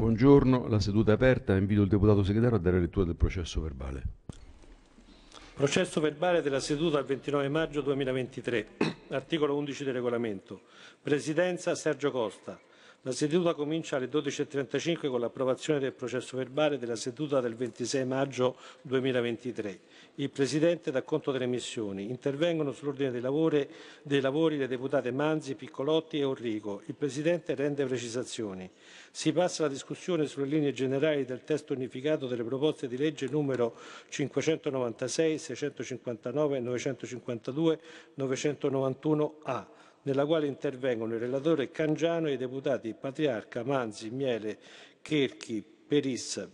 Buongiorno, la seduta è aperta. Invito il deputato segretario a dare lettura del processo verbale. Processo verbale della seduta del 29 maggio 2023, articolo 11 del regolamento. Presidenza Sergio Costa. La seduta comincia alle 12.35 con l'approvazione del processo verbale della seduta del 26 maggio 2023. Il Presidente dà conto delle missioni. Intervengono sull'ordine dei lavori, dei lavori le deputate Manzi, Piccolotti e Orrico. Il Presidente rende precisazioni. Si passa alla discussione sulle linee generali del testo unificato delle proposte di legge numero 596, 659, 952, 991A nella quale intervengono il relatore Cangiano e i deputati Patriarca, Manzi, Miele, Cherchi, Perissa,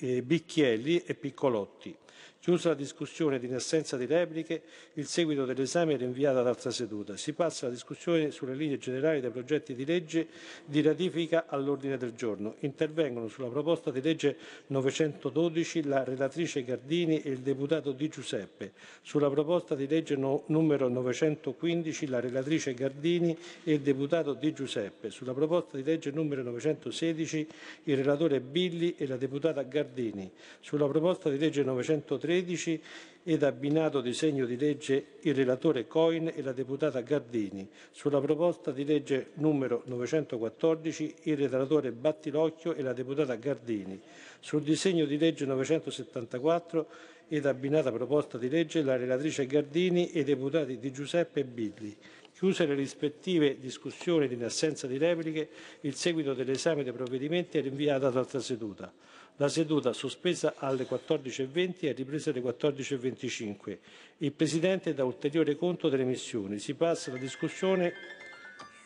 eh, Bicchielli e Piccolotti. Chiusa la discussione ed in assenza di repliche, il seguito dell'esame è rinviato ad altra seduta. Si passa alla discussione sulle linee generali dei progetti di legge di ratifica all'ordine del giorno. Intervengono sulla proposta di legge 912 la relatrice Gardini e il deputato Di Giuseppe, sulla proposta di legge no, numero 915 la relatrice Gardini e il deputato Di Giuseppe, sulla proposta di legge numero 916 il relatore Billi e la deputata Gardini, sulla proposta di legge 913 2013 ed abbinato disegno di legge il relatore Coin e la deputata Gardini. Sulla proposta di legge numero 914 il relatore Battilocchio e la deputata Gardini. Sul disegno di legge 974 ed abbinata proposta di legge la relatrice Gardini e i deputati Di Giuseppe e Billi. Chiuse le rispettive discussioni ed in assenza di repliche, il seguito dell'esame dei provvedimenti è rinviato ad altra seduta. La seduta, sospesa alle 14.20, è ripresa alle 14.25. Il Presidente dà ulteriore conto delle missioni. Si passa alla discussione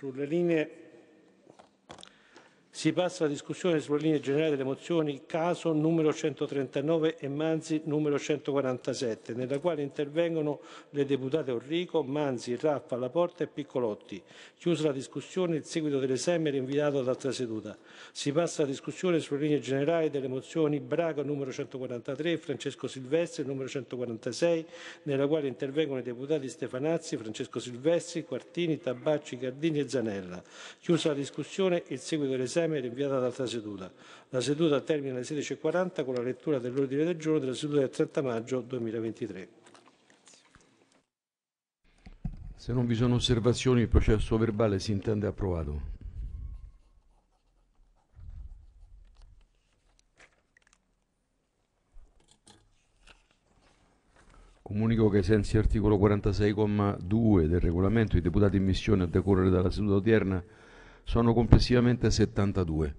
sulle linee si passa alla discussione sulle linee generali delle mozioni Caso numero 139 e Manzi numero 147, nella quale intervengono le deputate Orrico, Manzi, Raffa, Laporta e Piccolotti. Chiusa la discussione, il seguito dell'esame è rinviato ad altra seduta. Si passa alla discussione sulle linee generali delle mozioni Braga numero 143 e Francesco Silvestri numero 146, nella quale intervengono i deputati Stefanazzi, Francesco Silvestri, Quartini, Tabacci, Gardini e Zanella. Chiusa la discussione, il seguito dell'esame l'esame è rinviata ad altra seduta. La seduta termina alle 16.40 con la lettura dell'ordine del giorno della seduta del 30 maggio 2023. Se non vi sono osservazioni, il processo verbale si intende approvato. Comunico che, ai sensi articolo 46,2 del regolamento, i deputati in missione a decorrere dalla seduta odierna sono complessivamente 72,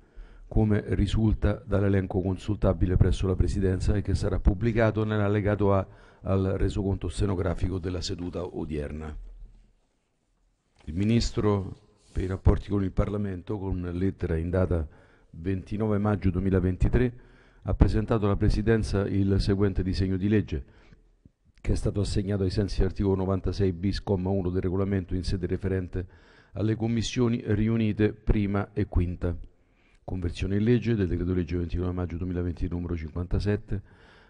come risulta dall'elenco consultabile presso la Presidenza e che sarà pubblicato nell'allegato A al resoconto stenografico della seduta odierna. Il Ministro per i rapporti con il Parlamento, con lettera in data 29 maggio 2023, ha presentato alla Presidenza il seguente disegno di legge che è stato assegnato ai sensi dell'articolo 96 bis, comma 1 del regolamento in sede referente alle commissioni riunite prima e quinta. Conversione in legge del decreto legge 29 maggio 2020 numero 57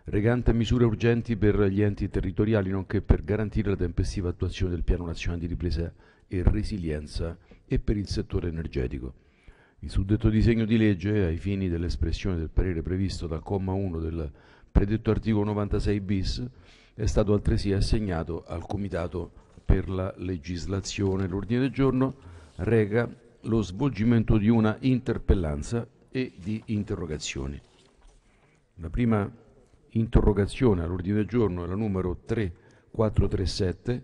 recante misure urgenti per gli enti territoriali nonché per garantire la tempestiva attuazione del Piano Nazionale di Ripresa e Resilienza e per il settore energetico. Il suddetto disegno di legge, ai fini dell'espressione del parere previsto dal comma 1 del predetto articolo 96 bis, è stato altresì assegnato al Comitato per la legislazione. L'ordine del giorno rega lo svolgimento di una interpellanza e di interrogazioni. La prima interrogazione all'ordine del giorno è la numero 3437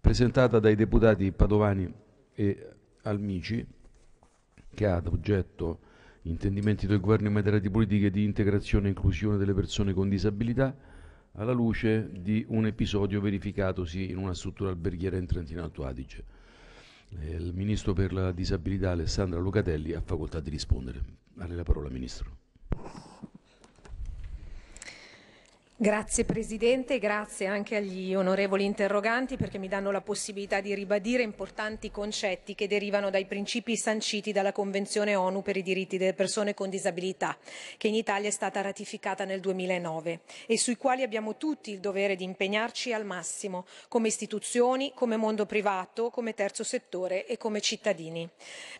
presentata dai deputati Padovani e Almici che ha ad oggetto intendimenti del governo in materia di politiche di integrazione e inclusione delle persone con disabilità alla luce di un episodio verificatosi in una struttura alberghiera in Trentino Alto Adige. Eh, il Ministro per la Disabilità Alessandra Lucatelli ha facoltà di rispondere. A lei la parola, Ministro. Grazie Presidente, grazie anche agli onorevoli interroganti perché mi danno la possibilità di ribadire importanti concetti che derivano dai principi sanciti dalla Convenzione ONU per i diritti delle persone con disabilità, che in Italia è stata ratificata nel 2009 e sui quali abbiamo tutti il dovere di impegnarci al massimo, come istituzioni, come mondo privato, come terzo settore e come cittadini.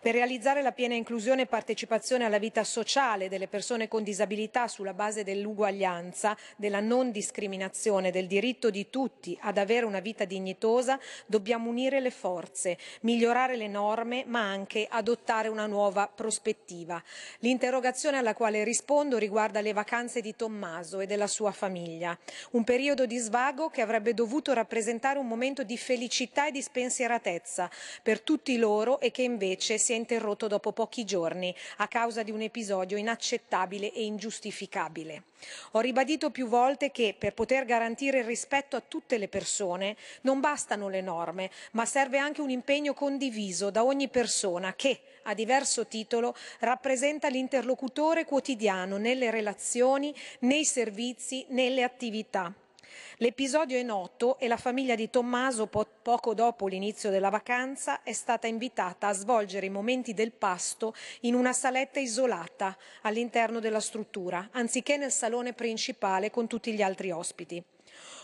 Per realizzare la piena inclusione e partecipazione alla vita sociale delle persone con disabilità sulla base dell'uguaglianza, della non discriminazione del diritto di tutti ad avere una vita dignitosa, dobbiamo unire le forze, migliorare le norme, ma anche adottare una nuova prospettiva. L'interrogazione alla quale rispondo riguarda le vacanze di Tommaso e della sua famiglia. Un periodo di svago che avrebbe dovuto rappresentare un momento di felicità e di spensieratezza per tutti loro e che invece si è interrotto dopo pochi giorni a causa di un episodio inaccettabile e ingiustificabile ho ribadito più volte che per poter garantire il rispetto a tutte le persone non bastano le norme ma serve anche un impegno condiviso da ogni persona che a diverso titolo rappresenta l'interlocutore quotidiano nelle relazioni nei servizi nelle attività. L'episodio è noto e la famiglia di Tommaso po- poco dopo l'inizio della vacanza è stata invitata a svolgere i momenti del pasto in una saletta isolata all'interno della struttura, anziché nel salone principale con tutti gli altri ospiti.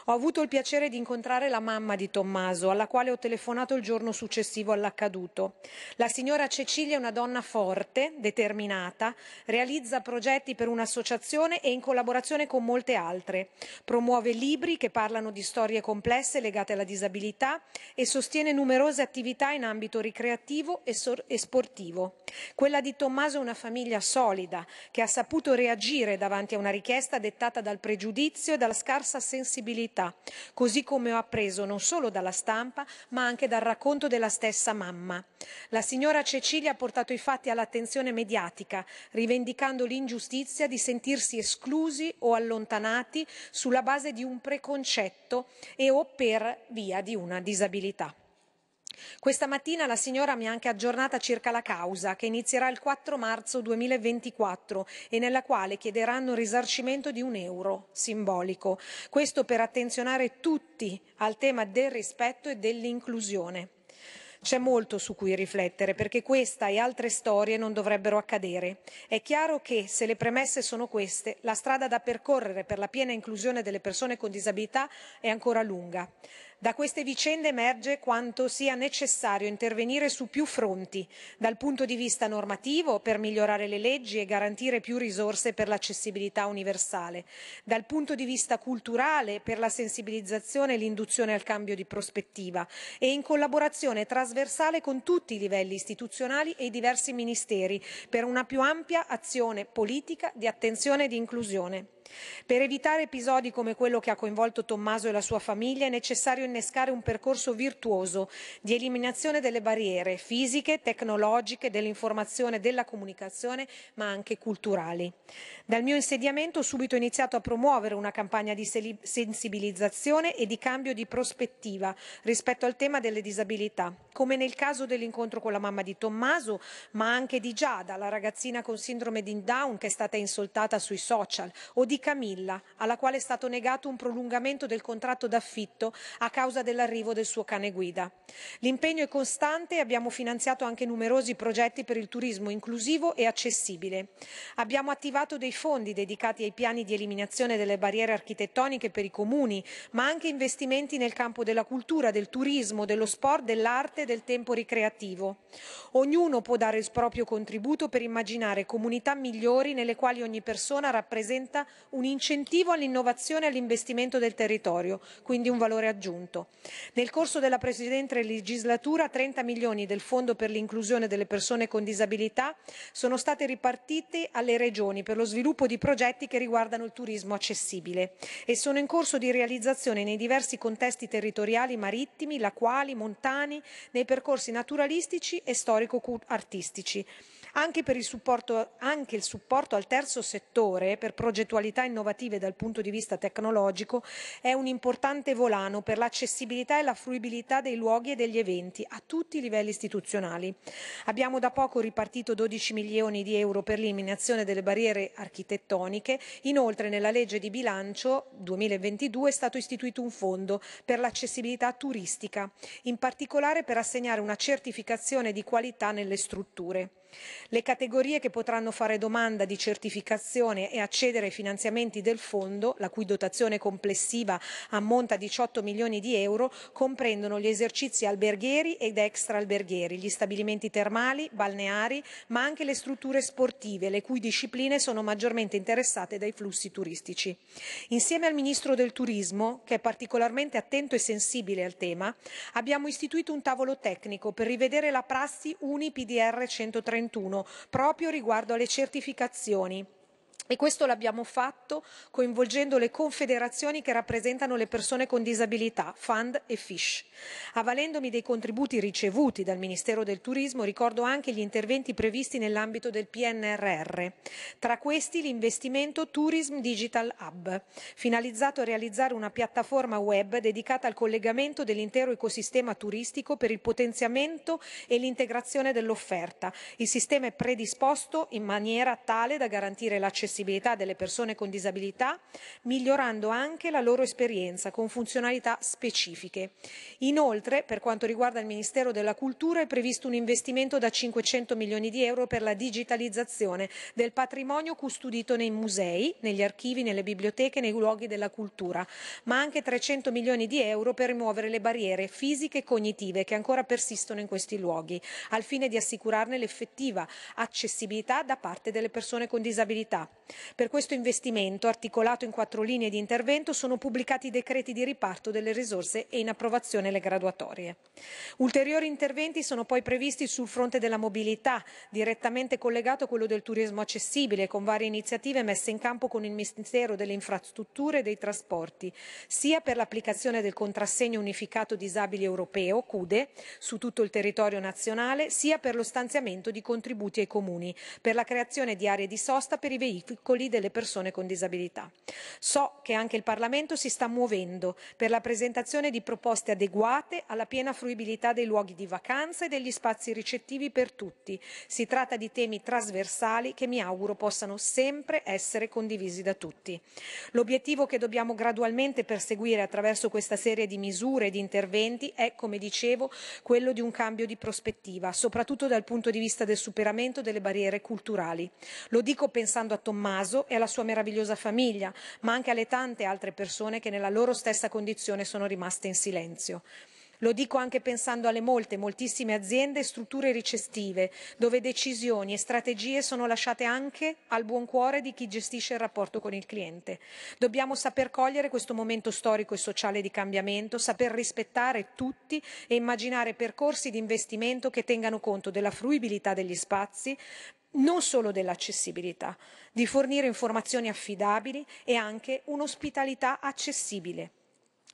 Ho avuto il piacere di incontrare la mamma di Tommaso, alla quale ho telefonato il giorno successivo all'accaduto. La signora Cecilia è una donna forte, determinata, realizza progetti per un'associazione e in collaborazione con molte altre. Promuove libri che parlano di storie complesse legate alla disabilità e sostiene numerose attività in ambito ricreativo e, e sportivo. Quella di Tommaso è una famiglia solida che ha saputo reagire davanti a una richiesta dettata dal pregiudizio e dalla scarsa sensibilità identità, così come ho appreso non solo dalla stampa, ma anche dal racconto della stessa mamma. La signora Cecilia ha portato i fatti all'attenzione mediatica, rivendicando l'ingiustizia di sentirsi esclusi o allontanati sulla base di un preconcetto e o per via di una disabilità. Questa mattina la signora mi ha anche aggiornata circa la causa, che inizierà il 4 marzo 2024 e nella quale chiederanno risarcimento di un euro, simbolico. Questo per attenzionare tutti al tema del rispetto e dell'inclusione. C'è molto su cui riflettere perché questa e altre storie non dovrebbero accadere. È chiaro che se le premesse sono queste, la strada da percorrere per la piena inclusione delle persone con disabilità è ancora lunga. Da queste vicende emerge quanto sia necessario intervenire su più fronti, dal punto di vista normativo per migliorare le leggi e garantire più risorse per l'accessibilità universale, dal punto di vista culturale per la sensibilizzazione e l'induzione al cambio di prospettiva e in collaborazione trasversale con tutti i livelli istituzionali e i diversi ministeri per una più ampia azione politica di attenzione e di inclusione. Per evitare episodi come quello che ha coinvolto Tommaso e la sua famiglia è necessario innescare un percorso virtuoso di eliminazione delle barriere fisiche, tecnologiche, dell'informazione, della comunicazione, ma anche culturali. Dal mio insediamento ho subito iniziato a promuovere una campagna di sensibilizzazione e di cambio di prospettiva rispetto al tema delle disabilità, come nel caso dell'incontro con la mamma di Tommaso, ma anche di Giada, la ragazzina con sindrome di Down che è stata insultata sui social, o di Camilla, alla quale è stato negato un prolungamento del contratto d'affitto a causa dell'arrivo del suo cane guida. L'impegno è costante e abbiamo finanziato anche numerosi progetti per il turismo inclusivo e accessibile. Abbiamo attivato dei fondi dedicati ai piani di eliminazione delle barriere architettoniche per i comuni, ma anche investimenti nel campo della cultura, del turismo, dello sport, dell'arte e del tempo ricreativo. Ognuno può dare il proprio contributo per immaginare comunità migliori nelle quali ogni persona rappresenta un incentivo all'innovazione e all'investimento del territorio, quindi un valore aggiunto. Nel corso della precedente legislatura 30 milioni del Fondo per l'inclusione delle persone con disabilità sono state ripartite alle regioni per lo sviluppo di progetti che riguardano il turismo accessibile e sono in corso di realizzazione nei diversi contesti territoriali marittimi, lacuali, montani, nei percorsi naturalistici e storico-artistici. Anche, il supporto, anche il supporto al terzo settore per progettualità innovative dal punto di vista tecnologico è un importante volano per l'accessibilità e la fruibilità dei luoghi e degli eventi a tutti i livelli istituzionali. Abbiamo da poco ripartito 12 milioni di euro per l'eliminazione delle barriere architettoniche. Inoltre nella legge di bilancio 2022 è stato istituito un fondo per l'accessibilità turistica, in particolare per assegnare una certificazione di qualità nelle strutture. Le categorie che potranno fare domanda di certificazione e accedere ai finanziamenti del fondo, la cui dotazione complessiva ammonta a 18 milioni di euro, comprendono gli esercizi alberghieri ed extraalberghieri, gli stabilimenti termali, balneari, ma anche le strutture sportive, le cui discipline sono maggiormente interessate dai flussi turistici. Insieme al Ministro del Turismo, che è particolarmente attento e sensibile al tema, abbiamo istituito un tavolo tecnico per rivedere la prassi Unipdr 130 2031 proprio riguardo alle certificazioni. E questo l'abbiamo fatto coinvolgendo le confederazioni che rappresentano le persone con disabilità, FUND e FISH. Avvalendomi dei contributi ricevuti dal Ministero del Turismo, ricordo anche gli interventi previsti nell'ambito del PNRR. Tra questi l'investimento Tourism Digital Hub, finalizzato a realizzare una piattaforma web dedicata al collegamento dell'intero ecosistema turistico per il potenziamento e l'integrazione dell'offerta. Il sistema è predisposto in maniera tale da garantire l'accessibilità possibilità delle persone con disabilità, migliorando anche la loro esperienza con funzionalità specifiche. Inoltre, per quanto riguarda il Ministero della Cultura, è previsto un investimento da 500 milioni di euro per la digitalizzazione del patrimonio custodito nei musei, negli archivi, nelle biblioteche, nei luoghi della cultura, ma anche 300 milioni di euro per rimuovere le barriere fisiche e cognitive che ancora persistono in questi luoghi, al fine di assicurarne l'effettiva accessibilità da parte delle persone con disabilità. Per questo investimento, articolato in quattro linee di intervento, sono pubblicati i decreti di riparto delle risorse e in approvazione le graduatorie. Ulteriori interventi sono poi previsti sul fronte della mobilità, direttamente collegato a quello del turismo accessibile, con varie iniziative messe in campo con il Ministero delle Infrastrutture e dei Trasporti, sia per l'applicazione del contrassegno unificato disabili europeo, CUDE, su tutto il territorio nazionale, sia per lo stanziamento di contributi ai comuni, per la creazione di aree di sosta per i veicoli piccoli delle persone con disabilità. So che anche il Parlamento si sta muovendo per la presentazione di proposte adeguate alla piena fruibilità dei luoghi di vacanza e degli spazi ricettivi per tutti. Si tratta di temi trasversali che mi auguro possano sempre essere condivisi da tutti. L'obiettivo che dobbiamo gradualmente perseguire attraverso questa serie di misure e di interventi è, come dicevo, quello di un cambio di prospettiva, soprattutto dal punto di vista del superamento delle barriere culturali. Lo dico pensando a Tommaso Tommaso e alla sua meravigliosa famiglia, ma anche alle tante altre persone che nella loro stessa condizione sono rimaste in silenzio. Lo dico anche pensando alle molte, moltissime aziende e strutture ricettive, dove decisioni e strategie sono lasciate anche al buon cuore di chi gestisce il rapporto con il cliente. Dobbiamo saper cogliere questo momento storico e sociale di cambiamento, saper rispettare tutti e immaginare percorsi di investimento che tengano conto della fruibilità degli spazi, non solo dell'accessibilità, di fornire informazioni affidabili e anche un'ospitalità accessibile.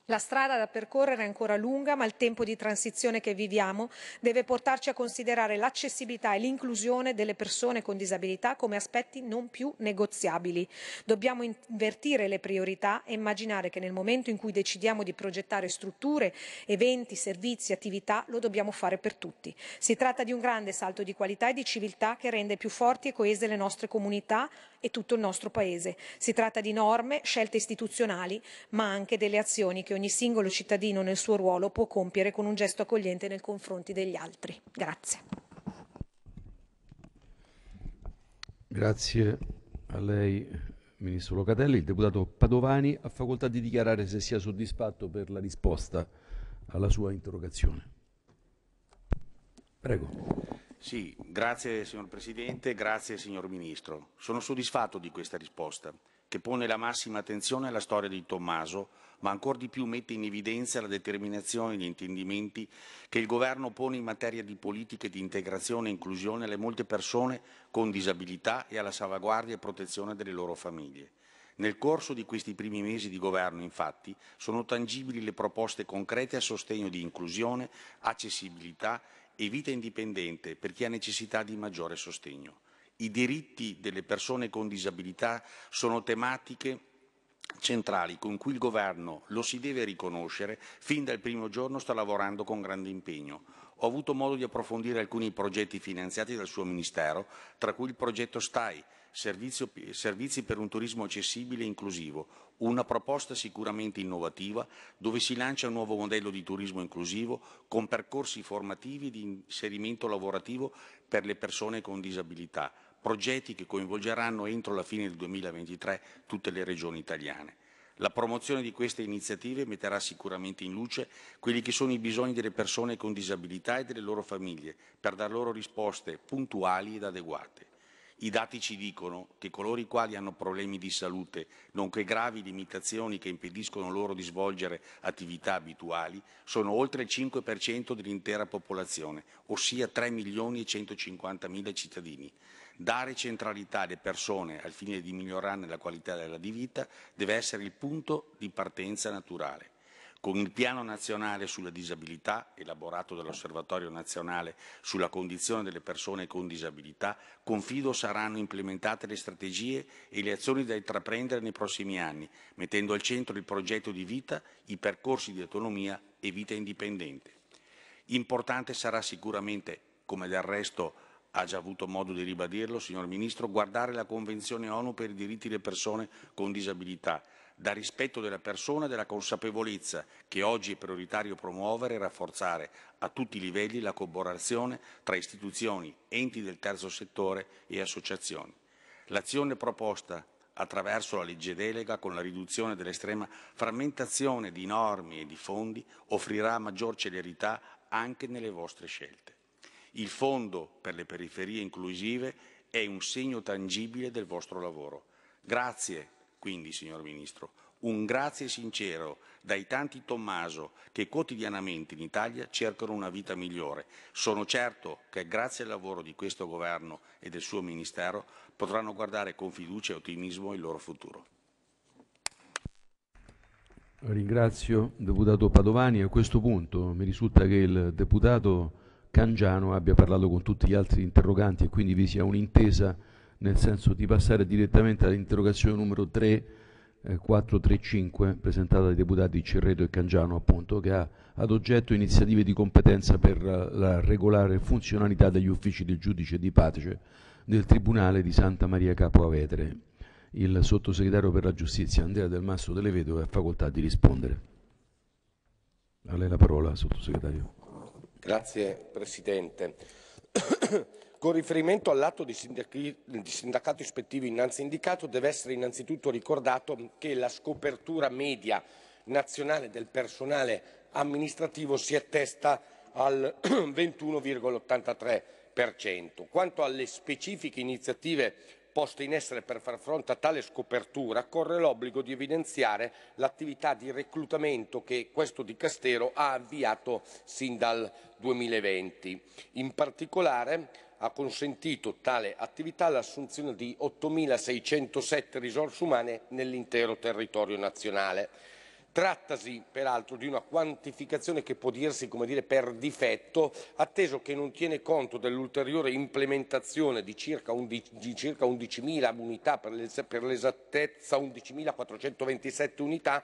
La strada da percorrere è ancora lunga, ma il tempo di transizione che viviamo deve portarci a considerare l'accessibilità e l'inclusione delle persone con disabilità come aspetti non più negoziabili. Dobbiamo invertire le priorità e immaginare che nel momento in cui decidiamo di progettare strutture, eventi, servizi, attività, lo dobbiamo fare per tutti. Si tratta di un grande salto di qualità e di civiltà che rende più forti e coese le nostre comunità e tutto il nostro Paese. Si tratta di norme, scelte istituzionali, ma anche delle azioni che ogni singolo cittadino nel suo ruolo può compiere con un gesto accogliente nei confronti degli altri. Grazie. Grazie a lei, Ministro Locatelli. Il deputato Padovani ha facoltà di dichiarare se sia soddisfatto per la risposta alla sua interrogazione. Prego. Sì, grazie signor Presidente, grazie signor Ministro. Sono soddisfatto di questa risposta, che pone la massima attenzione alla storia di Tommaso, ma ancor di più mette in evidenza la determinazione e gli intendimenti che il Governo pone in materia di politiche di integrazione e inclusione alle molte persone con disabilità e alla salvaguardia e protezione delle loro famiglie. Nel corso di questi primi mesi di governo, infatti, sono tangibili le proposte concrete a sostegno di inclusione, accessibilità e vita indipendente per chi ha necessità di maggiore sostegno. I diritti delle persone con disabilità sono tematiche centrali con cui il governo lo si deve riconoscere fin dal primo giorno sta lavorando con grande impegno. Ho avuto modo di approfondire alcuni progetti finanziati dal suo Ministero, tra cui il progetto STAI, servizio, servizi per un turismo accessibile e inclusivo, una proposta sicuramente innovativa dove si lancia un nuovo modello di turismo inclusivo con percorsi formativi di inserimento lavorativo per le persone con disabilità, progetti che coinvolgeranno entro la fine del 2023 tutte le regioni italiane. La promozione di queste iniziative metterà sicuramente in luce quelli che sono i bisogni delle persone con disabilità e delle loro famiglie per dar loro risposte puntuali ed adeguate. I dati ci dicono che coloro i quali hanno problemi di salute, nonché gravi limitazioni che impediscono loro di svolgere attività abituali, sono oltre il 5% dell'intera popolazione, ossia 3 milioni e 150 mila cittadini. Dare centralità alle persone al fine di migliorarne la qualità della vita deve essere il punto di partenza naturale con il piano nazionale sulla disabilità elaborato dall'Osservatorio nazionale sulla condizione delle persone con disabilità, confido saranno implementate le strategie e le azioni da intraprendere nei prossimi anni, mettendo al centro il progetto di vita, i percorsi di autonomia e vita indipendente. Importante sarà sicuramente, come del resto ha già avuto modo di ribadirlo, signor Ministro, guardare la Convenzione ONU per i diritti delle persone con disabilità, dal rispetto della persona e della consapevolezza che oggi è prioritario promuovere e rafforzare a tutti i livelli la collaborazione tra istituzioni, enti del terzo settore e associazioni. L'azione proposta attraverso la legge delega con la riduzione dell'estrema frammentazione di norme e di fondi offrirà maggior celerità anche nelle vostre scelte. Il Fondo per le periferie inclusive è un segno tangibile del vostro lavoro. Grazie quindi, signor Ministro, un grazie sincero dai tanti Tommaso che quotidianamente in Italia cercano una vita migliore. Sono certo che grazie al lavoro di questo governo e del suo Ministero potranno guardare con fiducia e ottimismo il loro futuro. Ringrazio il deputato Padovani. A questo punto mi risulta che il deputato Cangiano abbia parlato con tutti gli altri interroganti e quindi vi sia un'intesa nel senso di passare direttamente all'interrogazione numero 3 435 eh, presentata dai deputati Cerreto e Cangiano appunto che ha ad oggetto iniziative di competenza per eh, la regolare funzionalità degli uffici del giudice di pace del Tribunale di Santa Maria Capo Avetere. Il sottosegretario per la giustizia Andrea Del Masso delle Vedove ha facoltà di rispondere. A lei la parola, sottosegretario. Grazie Presidente. Con riferimento all'atto di, sindacato ispettivo innanzi indicato, deve essere innanzitutto ricordato che la scopertura media nazionale del personale amministrativo si attesta al 21,83%. Quanto alle specifiche iniziative poste in essere per far fronte a tale scopertura, corre l'obbligo di evidenziare l'attività di reclutamento che questo Dicastero ha avviato sin dal 2020. In particolare, ha consentito tale attività l'assunzione di 8.607 risorse umane nell'intero territorio nazionale. Trattasi peraltro di una quantificazione che può dirsi come dire, per difetto, atteso che non tiene conto dell'ulteriore implementazione di circa, 11.000 11 unità, per l'esattezza 11.427 unità,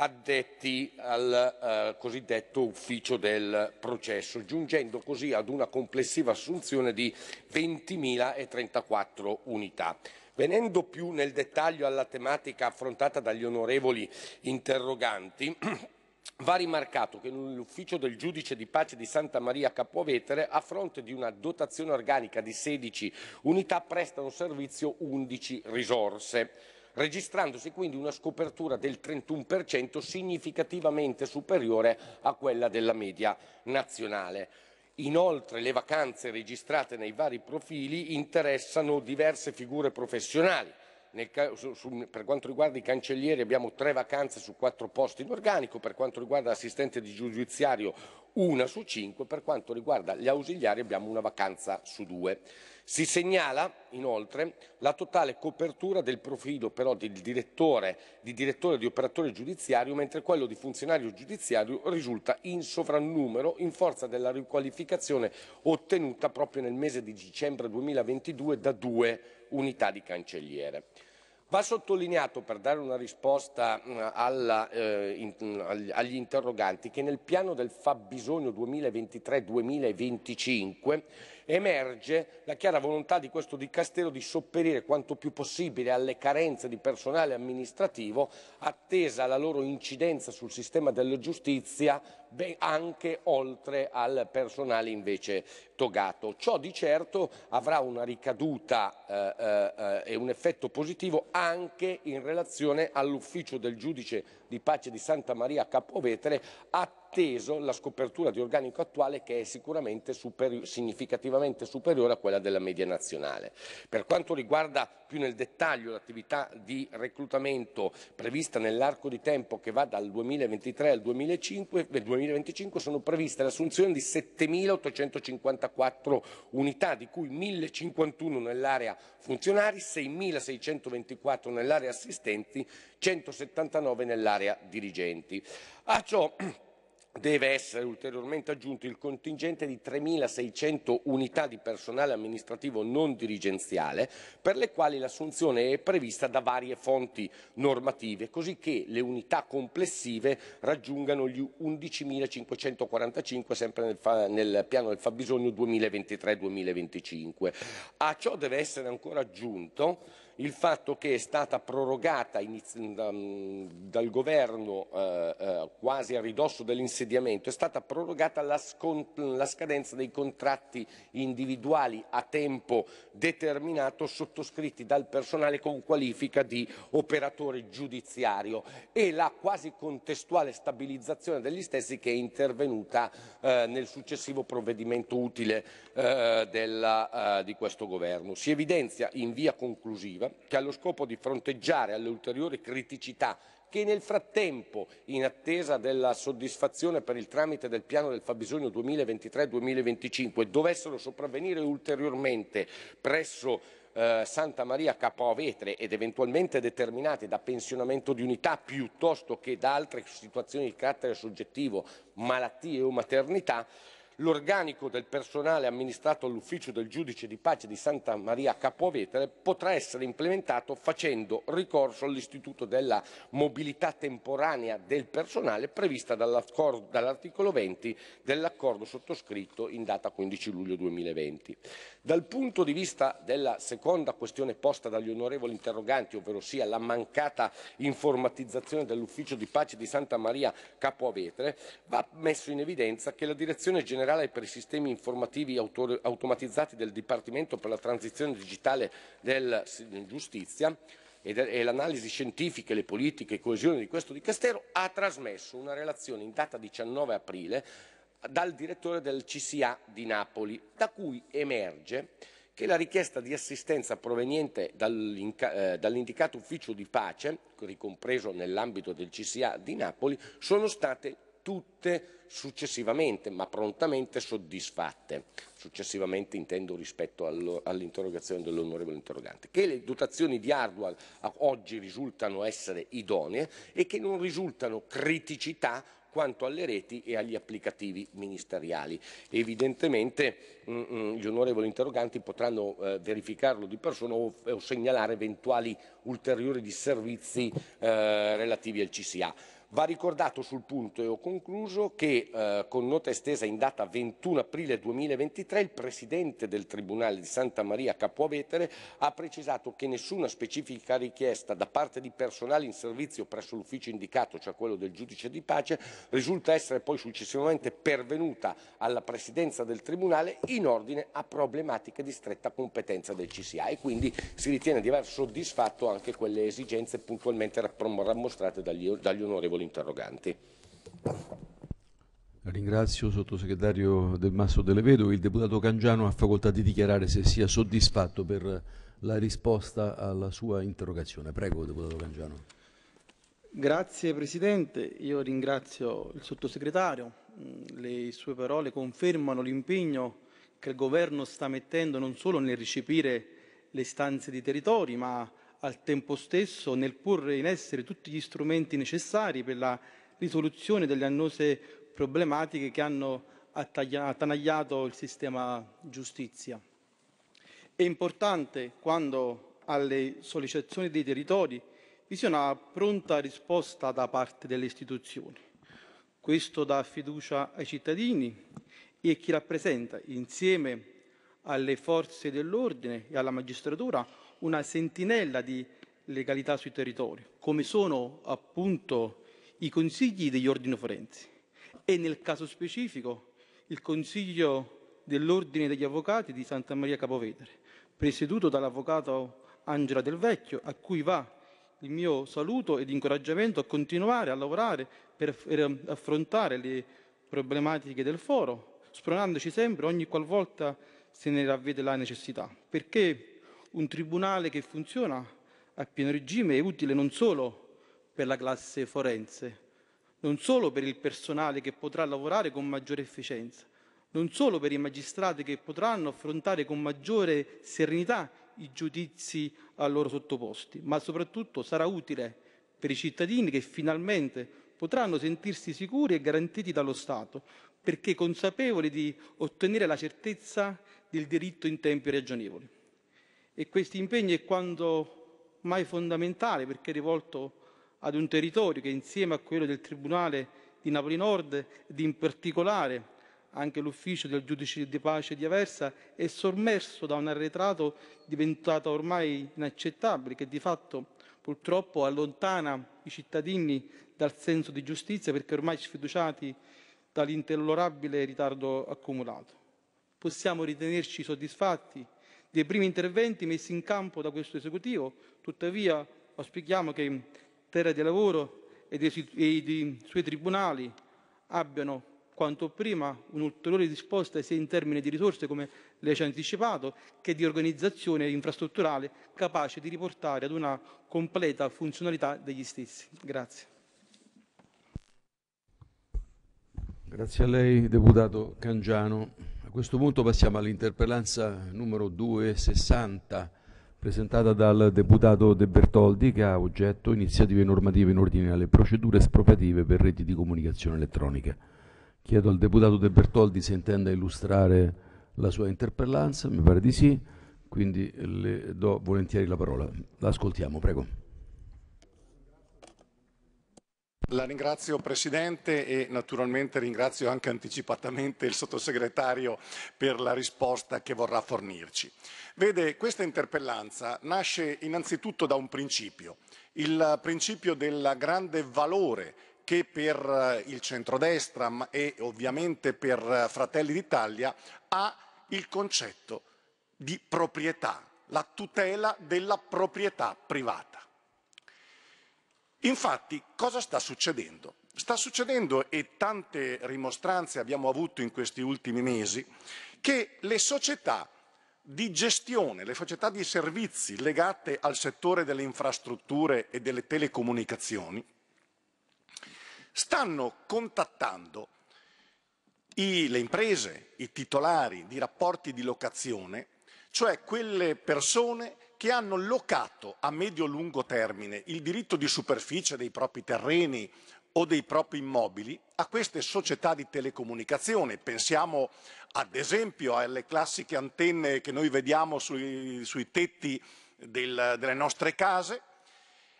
addetti al eh, cosiddetto ufficio del processo, giungendo così ad una complessiva assunzione di 20.034 unità. Venendo più nel dettaglio alla tematica affrontata dagli onorevoli interroganti, Va rimarcato che nell'ufficio del giudice di pace di Santa Maria Capovetere, a fronte di una dotazione organica di 16 unità, prestano servizio 11 risorse registrandosi quindi una scopertura del 31% significativamente superiore a quella della media nazionale. Inoltre le vacanze registrate nei vari profili interessano diverse figure professionali. Nel, su, su, per quanto riguarda i cancellieri abbiamo tre vacanze su quattro posti in organico, per quanto riguarda l'assistente di giudiziario una su cinque, per quanto riguarda gli ausiliari abbiamo una vacanza su due. Si segnala inoltre la totale copertura del profilo però del direttore, di direttore di operatore giudiziario, mentre quello di funzionario giudiziario risulta in sovrannumero in forza della riqualificazione ottenuta proprio nel mese di dicembre 2022 da due unità di cancelliere. Va sottolineato, per dare una risposta alla, eh, in, agli interroganti, che nel piano del fabbisogno 2023-2025 emerge la chiara volontà di questo Dicastero di sopperire quanto più possibile alle carenze di personale amministrativo, attesa la loro incidenza sul sistema della giustizia beh, anche oltre al personale invece togato. Ciò di certo avrà una ricaduta eh, eh, eh e un effetto positivo anche in relazione all'ufficio del giudice di pace di Santa Maria Capovetere, atteso la scopertura di organico attuale che è sicuramente superi significativamente superiore a quella della media nazionale. Per quanto riguarda più nel dettaglio l'attività di reclutamento prevista nell'arco di tempo che va dal 2023 al 2005, 2025 sono previste l'assunzione di 7.854 unità, di cui 1.051 nell'area funzionari, 6.624 nell'area assistenti, 179 nell'area dirigenti. A ciò deve essere ulteriormente aggiunto il contingente di 3.600 unità di personale amministrativo non dirigenziale per le quali l'assunzione è prevista da varie fonti normative, così che le unità complessive raggiungano gli 11.545 sempre nel, nel piano del fabbisogno 2023-2025. A ciò deve essere ancora aggiunto il fatto che è stata prorogata mm, dal governo eh, eh, quasi a ridosso dell'insediamento, è stata prorogata la, la scadenza dei contratti individuali a tempo determinato sottoscritti dal personale con qualifica di operatore giudiziario e la quasi contestuale stabilizzazione degli stessi che è intervenuta eh, nel successivo provvedimento utile della, di questo governo. Si evidenzia in via conclusiva che ha lo scopo di fronteggiare alle ulteriori criticità che nel frattempo, in attesa della soddisfazione per il tramite del piano del fabbisogno 2023-2025, dovessero sopravvenire ulteriormente presso eh, Santa Maria Capoavetre ed eventualmente determinate da pensionamento di unità piuttosto che da altre situazioni di carattere soggettivo, malattie o maternità, l'organico del personale amministrato all'ufficio del giudice di pace di Santa Maria Capovetere potrà essere implementato facendo ricorso all'istituto della mobilità temporanea del personale prevista dall'articolo 20 dell'accordo sottoscritto in data 15 luglio 2020. Dal punto di vista della seconda questione posta dagli onorevoli interroganti, ovvero sia la mancata informatizzazione dell'ufficio di pace di Santa Maria Capovetere, va messo in evidenza che la direzione generale generale per i sistemi informativi automatizzati del Dipartimento per la transizione digitale della giustizia e l'analisi scientifica e le politiche e coesione di questo dicastero ha trasmesso una relazione in data 19 aprile dal direttore del CCA di Napoli, da cui emerge che la richiesta di assistenza proveniente eh, dall'indicato ufficio di pace, ricompreso nell'ambito del CCA di Napoli, sono state tutte successivamente, ma prontamente soddisfatte. Successivamente intendo rispetto all'interrogazione dell'onorevole interrogante, che le dotazioni di hardware oggi risultano essere idonee e che non risultano criticità quanto alle reti e agli applicativi ministeriali. Evidentemente mm, mm, gli onorevoli interroganti potranno eh, verificarlo di persona o, segnalare eventuali ulteriori disservizi eh, relativi al CCA. Va ricordato sul punto, e ho concluso, che eh, con nota estesa in data 21 aprile 2023 il Presidente del Tribunale di Santa Maria Capuavetere ha precisato che nessuna specifica richiesta da parte di personale in servizio presso l'ufficio indicato, cioè quello del giudice di pace, risulta essere poi successivamente pervenuta alla Presidenza del Tribunale in ordine a problematiche di stretta competenza del CCA e quindi si ritiene di aver soddisfatto anche quelle esigenze puntualmente rammostrate dagli, dagli onorevoli gli interroganti. Ringrazio il sottosegretario Del Masso Delle Vedo. Il deputato Cangiano ha facoltà di dichiarare se sia soddisfatto per la risposta alla sua interrogazione. Prego, deputato Cangiano. Grazie Presidente, io ringrazio il sottosegretario. Mm, le sue parole confermano l'impegno che il Governo sta mettendo non solo nel recepire le istanze di territori, ma al tempo stesso nel porre in essere tutti gli strumenti necessari per la risoluzione delle annose problematiche che hanno attanagliato il sistema giustizia. È importante quando alle sollecitazioni dei territori vi sia una pronta risposta da parte delle istituzioni. Questo dà fiducia ai cittadini e a chi rappresenta, insieme alle forze dell'ordine e alla magistratura, una sentinella di legalità sui territori, come sono appunto i consigli degli ordini forensi e nel caso specifico il Consiglio dell'Ordine degli Avvocati di Santa Maria Capovedere, presieduto dall'avvocato Angela Del Vecchio, a cui va il mio saluto ed incoraggiamento a continuare a lavorare per affrontare le problematiche del foro, spronandoci sempre ogni qualvolta se ne ravvede la necessità, perché un tribunale che funziona a pieno regime è utile non solo per la classe forense, non solo per il personale che potrà lavorare con maggiore efficienza, non solo per i magistrati che potranno affrontare con maggiore serenità i giudizi a loro sottoposti, ma soprattutto sarà utile per i cittadini che finalmente potranno sentirsi sicuri e garantiti dallo Stato, perché consapevoli di ottenere la certezza del diritto in tempi ragionevoli. E questo impegno è quanto mai fondamentale perché è rivolto ad un territorio che insieme a quello del Tribunale di Napoli Nord ed in particolare anche l'ufficio del giudice di pace di Aversa è sommerso da un arretrato diventato ormai inaccettabile che di fatto purtroppo allontana i cittadini dal senso di giustizia perché ormai sfiduciati dall'intollerabile ritardo accumulato. Possiamo ritenerci soddisfatti dei primi interventi messi in campo da questo esecutivo, tuttavia auspichiamo che Terra di Lavoro e i suoi tribunali abbiano quanto prima un'ulteriore risposta sia in termini di risorse, come lei ci ha anticipato, che di organizzazione infrastrutturale capace di riportare ad una completa funzionalità degli stessi. Grazie. Grazie a lei, deputato Cangiano. A questo punto passiamo all'interpellanza numero 260 presentata dal deputato De Bertoldi che ha oggetto iniziative normative in ordine alle procedure espropriative per reti di comunicazione elettronica. Chiedo al deputato De Bertoldi se intende illustrare la sua interpellanza, mi pare di sì, quindi le do volentieri la parola. L'ascoltiamo, prego. La ringrazio Presidente e naturalmente ringrazio anche anticipatamente il sottosegretario per la risposta che vorrà fornirci. Vede, questa interpellanza nasce innanzitutto da un principio, il principio del grande valore che per eh, il centrodestra e ovviamente per eh, Fratelli d'Italia ha il concetto di proprietà, la tutela della proprietà privata. Infatti, cosa sta succedendo? Sta succedendo, e tante rimostranze abbiamo avuto in questi ultimi mesi, che le società di gestione, le società di servizi legate al settore delle infrastrutture e delle telecomunicazioni, stanno contattando i, le imprese, i titolari di rapporti di locazione, cioè quelle persone che hanno locato a medio-lungo termine il diritto di superficie dei propri terreni o dei propri immobili a queste società di telecomunicazione. Pensiamo ad esempio alle classiche antenne che noi vediamo sui, sui tetti del, delle nostre case.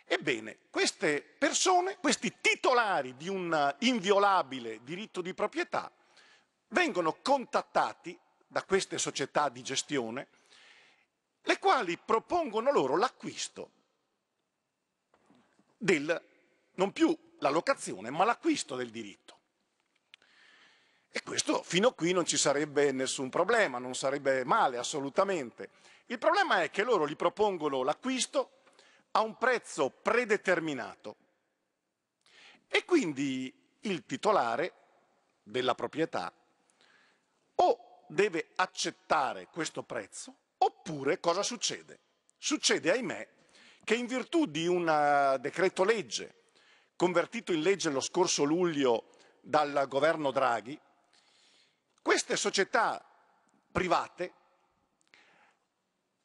Ebbene, queste persone, questi titolari di un inviolabile diritto di proprietà, vengono contattati da queste società di gestione le quali propongono loro l'acquisto del, non più la locazione, ma l'acquisto del diritto. E questo fino a qui non ci sarebbe nessun problema, non sarebbe male assolutamente. Il problema è che loro gli propongono l'acquisto a un prezzo predeterminato e quindi il titolare della proprietà o deve accettare questo prezzo Oppure cosa succede? Succede, ahimè, che in virtù di un eh, decreto legge convertito in legge lo scorso luglio dal governo Draghi, queste società private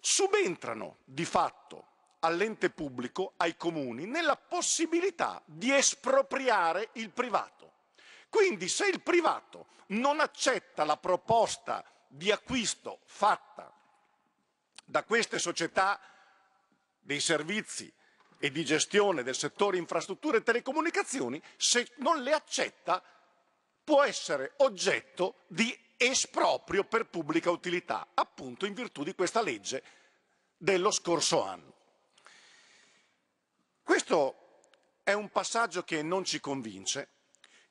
subentrano di fatto all'ente pubblico, ai comuni, nella possibilità di espropriare il privato. Quindi se il privato non accetta la proposta di acquisto fatta da queste società dei servizi e di gestione del settore infrastrutture e telecomunicazioni, se non le accetta, può essere oggetto di esproprio per pubblica utilità, appunto in virtù di questa legge dello scorso anno. Questo è un passaggio che non ci convince,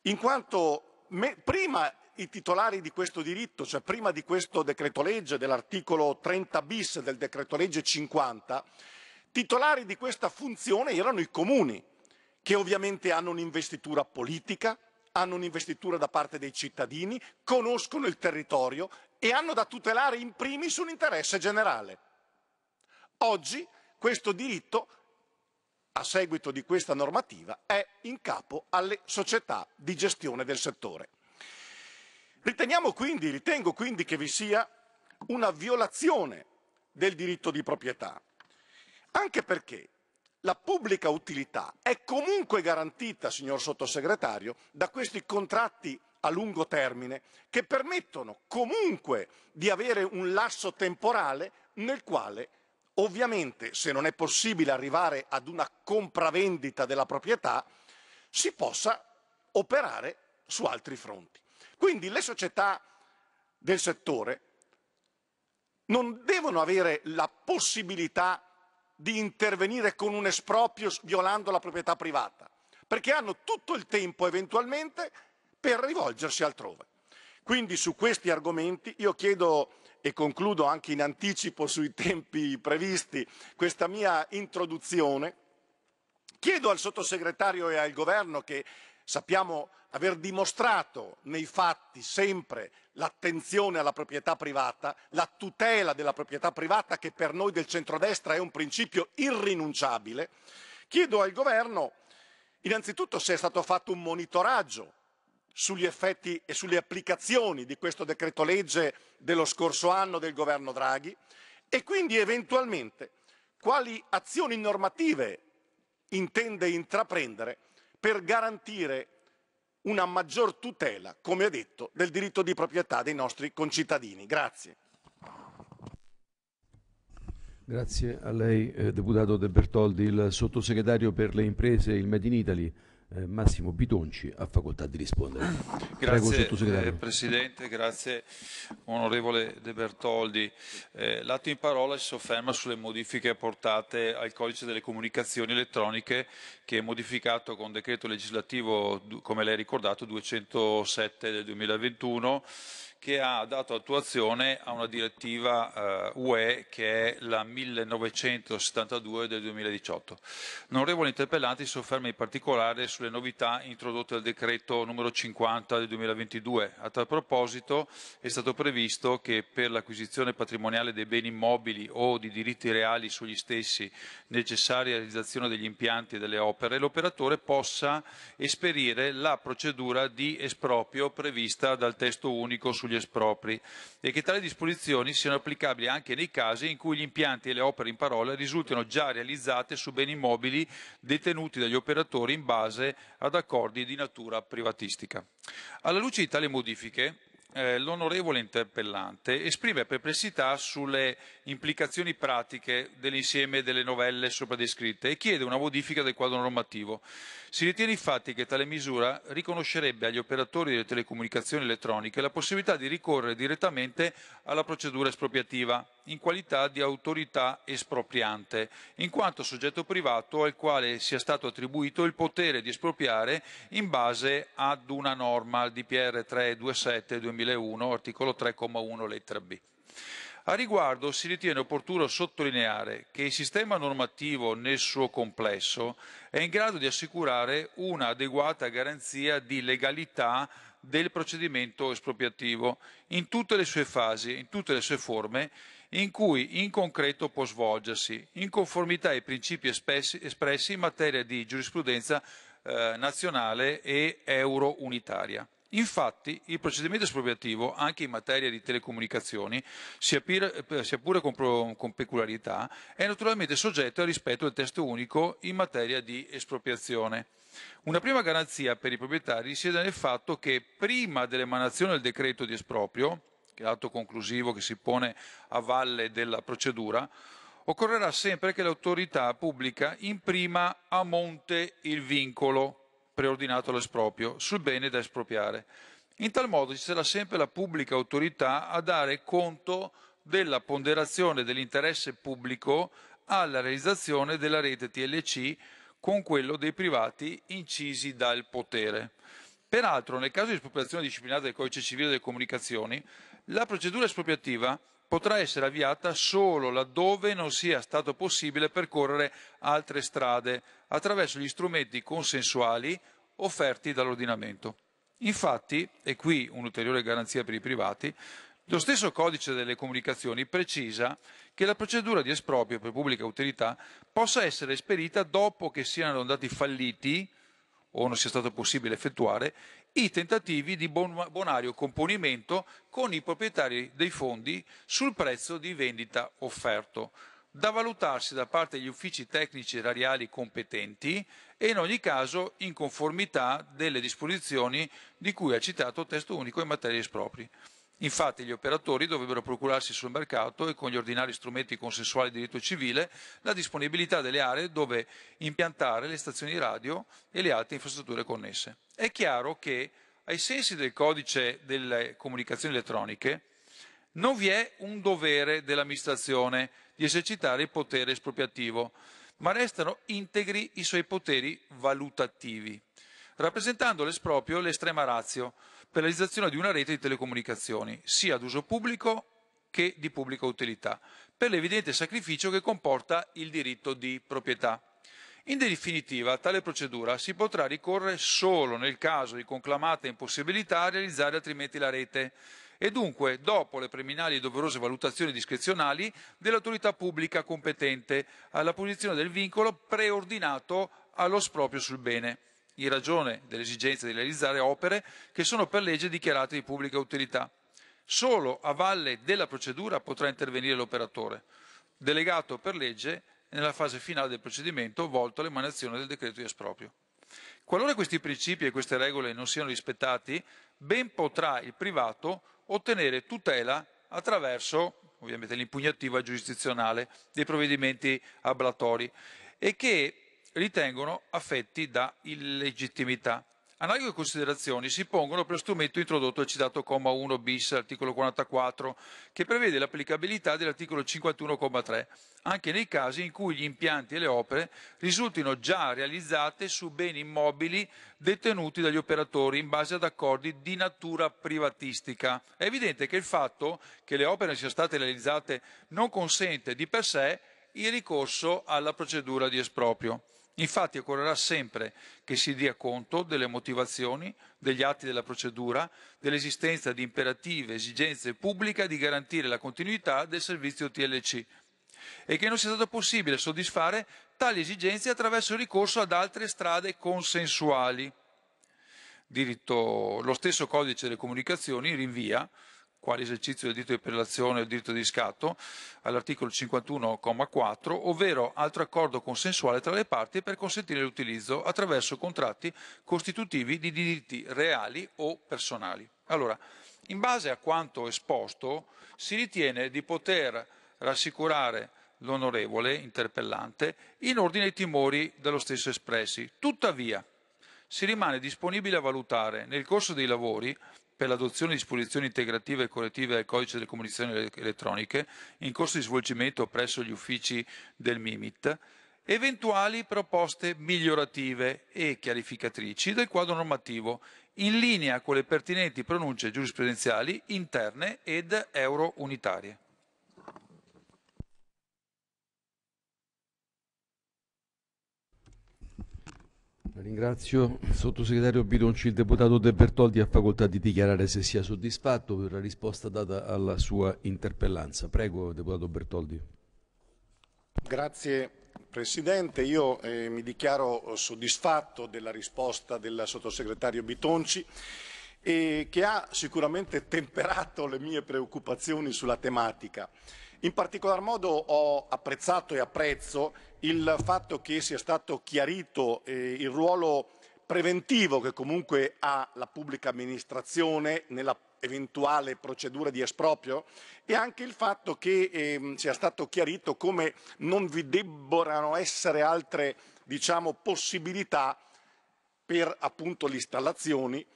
in quanto prima i titolari di questo diritto, cioè prima di questo decreto legge, dell'articolo 30 bis del decreto legge 50, titolari di questa funzione erano i comuni, che ovviamente hanno un'investitura politica, hanno un'investitura da parte dei cittadini, conoscono il territorio e hanno da tutelare in primis un interesse generale. Oggi questo diritto, a seguito di questa normativa, è in capo alle società di gestione del settore. Riteniamo quindi, ritengo quindi che vi sia una violazione del diritto di proprietà, anche perché la pubblica utilità è comunque garantita, signor Sottosegretario, da questi contratti a lungo termine che permettono comunque di avere un lasso temporale nel quale ovviamente se non è possibile arrivare ad una compravendita della proprietà si possa operare su altri fronti. Quindi le società del settore non devono avere la possibilità di intervenire con un esproprio violando la proprietà privata, perché hanno tutto il tempo eventualmente per rivolgersi altrove. Quindi su questi argomenti io chiedo e concludo anche in anticipo sui tempi previsti questa mia introduzione. Chiedo al sottosegretario e al governo che Sappiamo aver dimostrato nei fatti sempre l'attenzione alla proprietà privata, la tutela della proprietà privata che per noi del centrodestra è un principio irrinunciabile. Chiedo al governo innanzitutto se è stato fatto un monitoraggio sugli effetti e sulle applicazioni di questo decreto legge dello scorso anno del governo Draghi e quindi eventualmente quali azioni normative intende intraprendere per garantire una maggior tutela, come ha detto, del diritto di proprietà dei nostri concittadini. Grazie. Grazie a lei, eh, deputato De Bertoldi, il sottosegretario per le imprese il Made in Italy. Eh, Massimo Bitonci ha facoltà di rispondere. Grazie Prego, eh, Presidente, grazie Onorevole De Bertoldi. Eh, l'atto in parola si sofferma sulle modifiche apportate al codice delle comunicazioni elettroniche che è modificato con decreto legislativo, come lei ha ricordato, 207 del 2021 che ha dato attuazione a una direttiva eh, UE che è la 1972 del 2018. L'onorevole interpellante si sofferma in particolare sulle novità introdotte dal decreto numero 50 del 2022. A tal proposito è stato previsto che per l'acquisizione patrimoniale dei beni immobili o di diritti reali sugli stessi necessari alla realizzazione degli impianti e delle opere, l'operatore possa esperire la procedura di esproprio prevista dal testo unico sugli gli espropri e che tali disposizioni siano applicabili anche nei casi in cui gli impianti e le opere in parola risultino già realizzate su beni immobili detenuti dagli operatori in base ad accordi di natura privatistica. Alla luce di tali modifiche, eh, l'onorevole interpellante esprime perplessità sulle implicazioni pratiche dell'insieme delle novelle sopra descritte e chiede una modifica del quadro normativo. Si ritiene infatti che tale misura riconoscerebbe agli operatori delle telecomunicazioni elettroniche la possibilità di ricorrere direttamente alla procedura espropriativa in qualità di autorità espropriante, in quanto soggetto privato al quale sia stato attribuito il potere di espropriare in base ad una norma al DPR 327-2001, articolo 3,1 lettera B. A riguardo si ritiene opportuno sottolineare che il sistema normativo nel suo complesso è in grado di assicurare un'adeguata garanzia di legalità del procedimento espropriativo in tutte le sue fasi, in tutte le sue forme, in cui in concreto può svolgersi, in conformità ai principi espressi, espressi in materia di giurisprudenza eh, nazionale e euro-unitaria. Infatti, il procedimento espropriativo, anche in materia di telecomunicazioni, sia, eh, pure con, peculiarità, è naturalmente soggetto al rispetto del testo unico in materia di espropriazione. Una prima garanzia per i proprietari risiede nel fatto che, prima dell'emanazione del decreto di esproprio, che atto conclusivo che si pone a valle della procedura, occorrerà sempre che l'autorità pubblica imprima a monte il vincolo preordinato all'esproprio sul bene da espropriare. In tal modo ci sarà sempre la pubblica autorità a dare conto della ponderazione dell'interesse pubblico alla realizzazione della rete TLC con quello dei privati incisi dal potere. Peraltro, nel caso di espropriazione disciplinata del codice civile delle comunicazioni, la procedura espropriativa potrà essere avviata solo laddove non sia stato possibile percorrere altre strade attraverso gli strumenti consensuali offerti dall'ordinamento. Infatti, e qui un'ulteriore garanzia per i privati, lo stesso codice delle comunicazioni precisa che la procedura di esproprio per pubblica utilità possa essere esperita dopo che siano andati falliti o non sia stato possibile effettuare i tentativi di bonario componimento con i proprietari dei fondi sul prezzo di vendita offerto, da valutarsi da parte degli uffici tecnici erariali competenti e in ogni caso in conformità delle disposizioni di cui ha citato il testo unico in materia di espropri. Infatti gli operatori dovrebbero procurarsi sul mercato e con gli ordinari strumenti consensuali di diritto civile la disponibilità delle aree dove impiantare le stazioni radio e le altre infrastrutture connesse. È chiaro che ai sensi del codice delle comunicazioni elettroniche non vi è un dovere dell'amministrazione di esercitare il potere espropriativo, ma restano integri i suoi poteri valutativi, rappresentando l'esproprio l'estrema razio, per la realizzazione di una rete di telecomunicazioni, sia ad uso pubblico che di pubblica utilità, per l'evidente sacrificio che comporta il diritto di proprietà. In definitiva, tale procedura si potrà ricorrere solo nel caso di conclamata impossibilità a realizzare altrimenti la rete e dunque dopo le preliminari e doverose valutazioni discrezionali dell'autorità pubblica competente alla posizione del vincolo preordinato allo sproprio sul bene in ragione dell'esigenza di realizzare opere che sono per legge dichiarate di pubblica utilità. Solo a valle della procedura potrà intervenire l'operatore, delegato per legge nella fase finale del procedimento volto all'emanazione del decreto di esproprio. Qualora questi principi e queste regole non siano rispettati, ben potrà il privato ottenere tutela attraverso, ovviamente, l'impugnativa giurisdizionale dei provvedimenti ablatori e che ritengono affetti da illegittimità. Analoghe considerazioni si pongono per lo strumento introdotto al citato comma 1 bis articolo 44, che prevede l'applicabilità dell'articolo 51,3, anche nei casi in cui gli impianti e le opere risultino già realizzate su beni immobili detenuti dagli operatori in base ad accordi di natura privatistica. È evidente che il fatto che le opere siano state realizzate non consente di per sé il ricorso alla procedura di esproprio. Infatti occorrerà sempre che si dia conto delle motivazioni, degli atti della procedura, dell'esistenza di imperative esigenze pubbliche di garantire la continuità del servizio TLC e che non sia stato possibile soddisfare tali esigenze attraverso il ricorso ad altre strade consensuali. Diritto, lo stesso codice delle comunicazioni rinvia quale esercizio del diritto di prelazione o diritto di scatto, all'articolo 51,4, ovvero altro accordo consensuale tra le parti per consentire l'utilizzo attraverso contratti costitutivi di diritti reali o personali. Allora, in base a quanto esposto, si ritiene di poter rassicurare l'onorevole interpellante in ordine ai timori dello stesso espressi. Tuttavia, si rimane disponibile a valutare nel corso dei lavori per l'adozione di disposizioni integrative e correttive al codice delle comunicazioni elettroniche in corso di svolgimento presso gli uffici del MIMIT, eventuali proposte migliorative e chiarificatrici del quadro normativo in linea con le pertinenti pronunce giurisprudenziali interne ed eurounitarie. Ringrazio il sottosegretario Bironci, il deputato De Bertoldi ha facoltà di dichiarare se sia soddisfatto per la risposta data alla sua interpellanza. Prego, deputato Bertoldi. Grazie Presidente, io eh, mi dichiaro soddisfatto della risposta del sottosegretario Bitonci eh, che ha sicuramente temperato le mie preoccupazioni sulla tematica. In particolar modo ho apprezzato e apprezzo il fatto che sia stato chiarito eh, il ruolo preventivo che comunque ha la pubblica amministrazione nella eventuale procedura di esproprio e anche il fatto che eh, sia stato chiarito come non vi debbano essere altre diciamo, possibilità per appunto le installazioni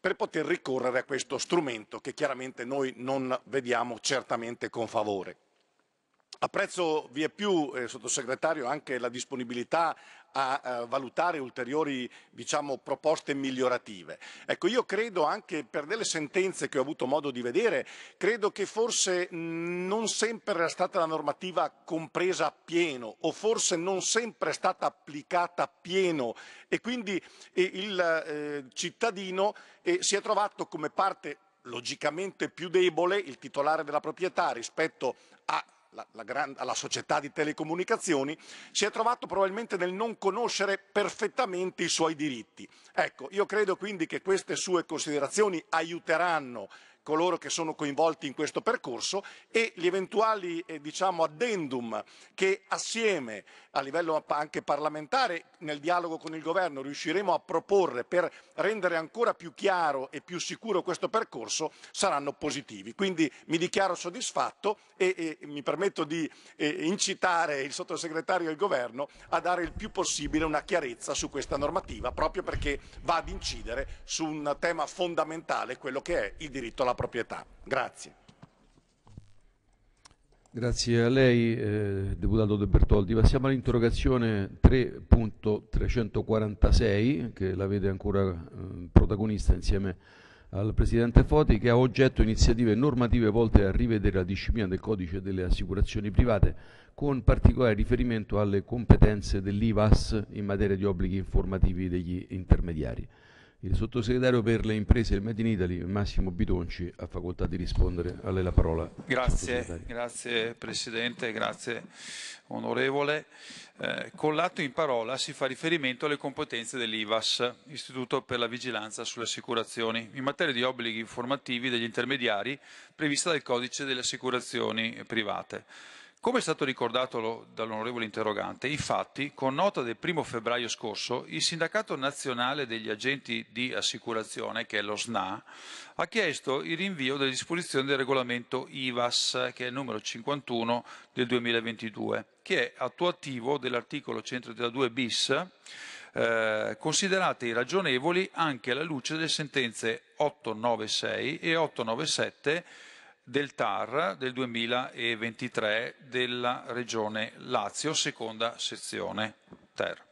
per poter ricorrere a questo strumento che chiaramente noi non vediamo certamente con favore. Apprezzo via più, eh, sottosegretario, anche la disponibilità a, a eh, valutare ulteriori diciamo, proposte migliorative. Ecco, io credo anche per delle sentenze che ho avuto modo di vedere, credo che forse non sempre era stata la normativa compresa appieno o forse non sempre è stata applicata appieno e quindi eh, il eh, cittadino eh, si è trovato come parte logicamente più debole il titolare della proprietà rispetto a la, la, gran, alla società di telecomunicazioni, si è trovato probabilmente nel non conoscere perfettamente i suoi diritti. Ecco, io credo quindi che queste sue considerazioni aiuteranno coloro che sono coinvolti in questo percorso e gli eventuali eh, diciamo, addendum che assieme a livello anche parlamentare nel dialogo con il governo riusciremo a proporre per rendere ancora più chiaro e più sicuro questo percorso saranno positivi. Quindi mi dichiaro soddisfatto e, e mi permetto di eh, incitare il sottosegretario e il governo a dare il più possibile una chiarezza su questa normativa proprio perché va ad incidere su un tema fondamentale, quello che è il diritto alla proprietà. Grazie. Grazie a lei, eh, deputato De Bertoldi. Passiamo all'interrogazione 3.346, che la vede ancora eh, protagonista insieme al Presidente Foti, che ha oggetto iniziative normative volte a rivedere la disciplina del codice delle assicurazioni private, con particolare riferimento alle competenze dell'IVAS in materia di obblighi informativi degli intermediari. Il sottosegretario per le imprese del Made in Italy, Massimo Bitonci, ha facoltà di rispondere. A lei la parola. Grazie, grazie Presidente, grazie Onorevole. Eh, con l'atto in parola si fa riferimento alle competenze dell'IVAS, Istituto per la Vigilanza sulle Assicurazioni, in materia di obblighi informativi degli intermediari prevista dal Codice delle Assicurazioni Private. Come è stato ricordato dall'onorevole interrogante, infatti, con nota del 1 febbraio scorso, il Sindacato Nazionale degli Agenti di Assicurazione, che è lo SNA, ha chiesto il rinvio delle disposizioni del regolamento IVAS, che è il numero 51 del 2022, che è attuativo dell'articolo 132 bis, eh, considerati ragionevoli anche alla luce delle sentenze 896 e 897 del TAR del 2023 della Regione Lazio, seconda sezione TER.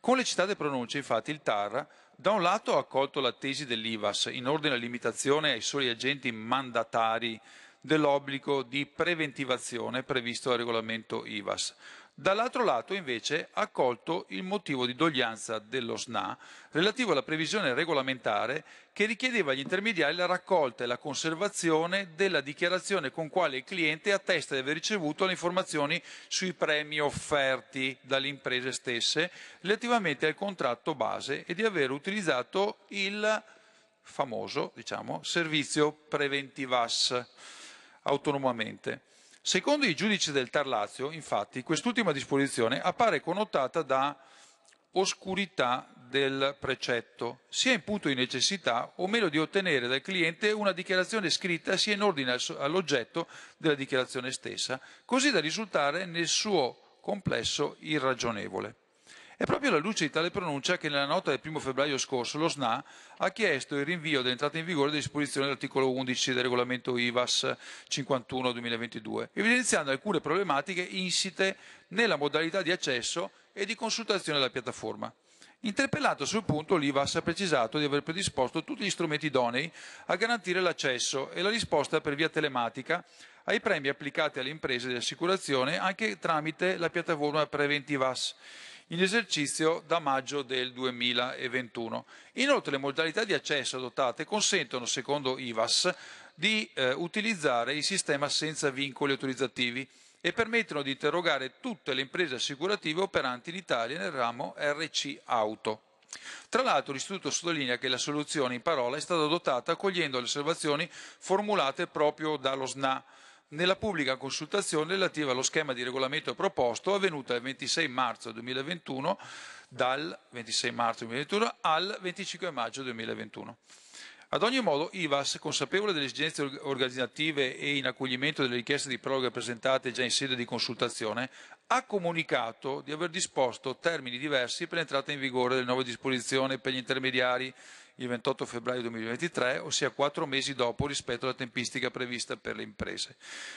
Con le citate pronunce, infatti, il TAR da un lato ha accolto la tesi dell'IVAS in ordine alla limitazione ai soli agenti mandatari dell'obbligo di preventivazione previsto dal regolamento IVAS, Dall'altro lato, invece, ha accolto il motivo di doglianza dello SNA relativo alla previsione regolamentare che richiedeva agli intermediari la raccolta e la conservazione della dichiarazione con quale il cliente attesta di aver ricevuto le informazioni sui premi offerti dalle imprese stesse relativamente al contratto base e di aver utilizzato il famoso diciamo, servizio preventivas autonomamente. Secondo i giudici del Tar Lazio, infatti, quest'ultima disposizione appare connotata da oscurità del precetto, sia in punto di necessità o meno di ottenere dal cliente una dichiarazione scritta sia in ordine all'oggetto della dichiarazione stessa, così da risultare nel suo complesso irragionevole. È proprio alla luce di tale pronuncia che nella nota del 1 febbraio scorso lo SNA ha chiesto il rinvio dell'entrata in vigore delle disposizioni dell'articolo 11 del regolamento IVAS 51-2022, evidenziando alcune problematiche insite nella modalità di accesso e di consultazione della piattaforma. Interpellato sul punto, l'IVAS ha precisato di aver predisposto tutti gli strumenti idonei a garantire l'accesso e la risposta per via telematica ai premi applicati alle imprese di assicurazione anche tramite la piattaforma Preventivas in esercizio da maggio del 2021. Inoltre le modalità di accesso adottate consentono, secondo IVAS, di eh, utilizzare il sistema senza vincoli autorizzativi e permettono di interrogare tutte le imprese assicurative operanti in Italia nel ramo RC Auto. Tra l'altro l'Istituto sottolinea che la soluzione in parola è stata adottata accogliendo le osservazioni formulate proprio dallo SNA nella pubblica consultazione relativa allo schema di regolamento proposto avvenuta il 26 marzo 2021 dal 26 marzo 2021 al 25 maggio 2021. Ad ogni modo, IVAS, consapevole delle esigenze organizzative e in accoglimento delle richieste di proroga presentate già in sede di consultazione, ha comunicato di aver disposto termini diversi per l'entrata in vigore delle nuove disposizioni per gli intermediari il 28 febbraio 2023, ossia quattro mesi dopo rispetto alla tempistica prevista per le imprese.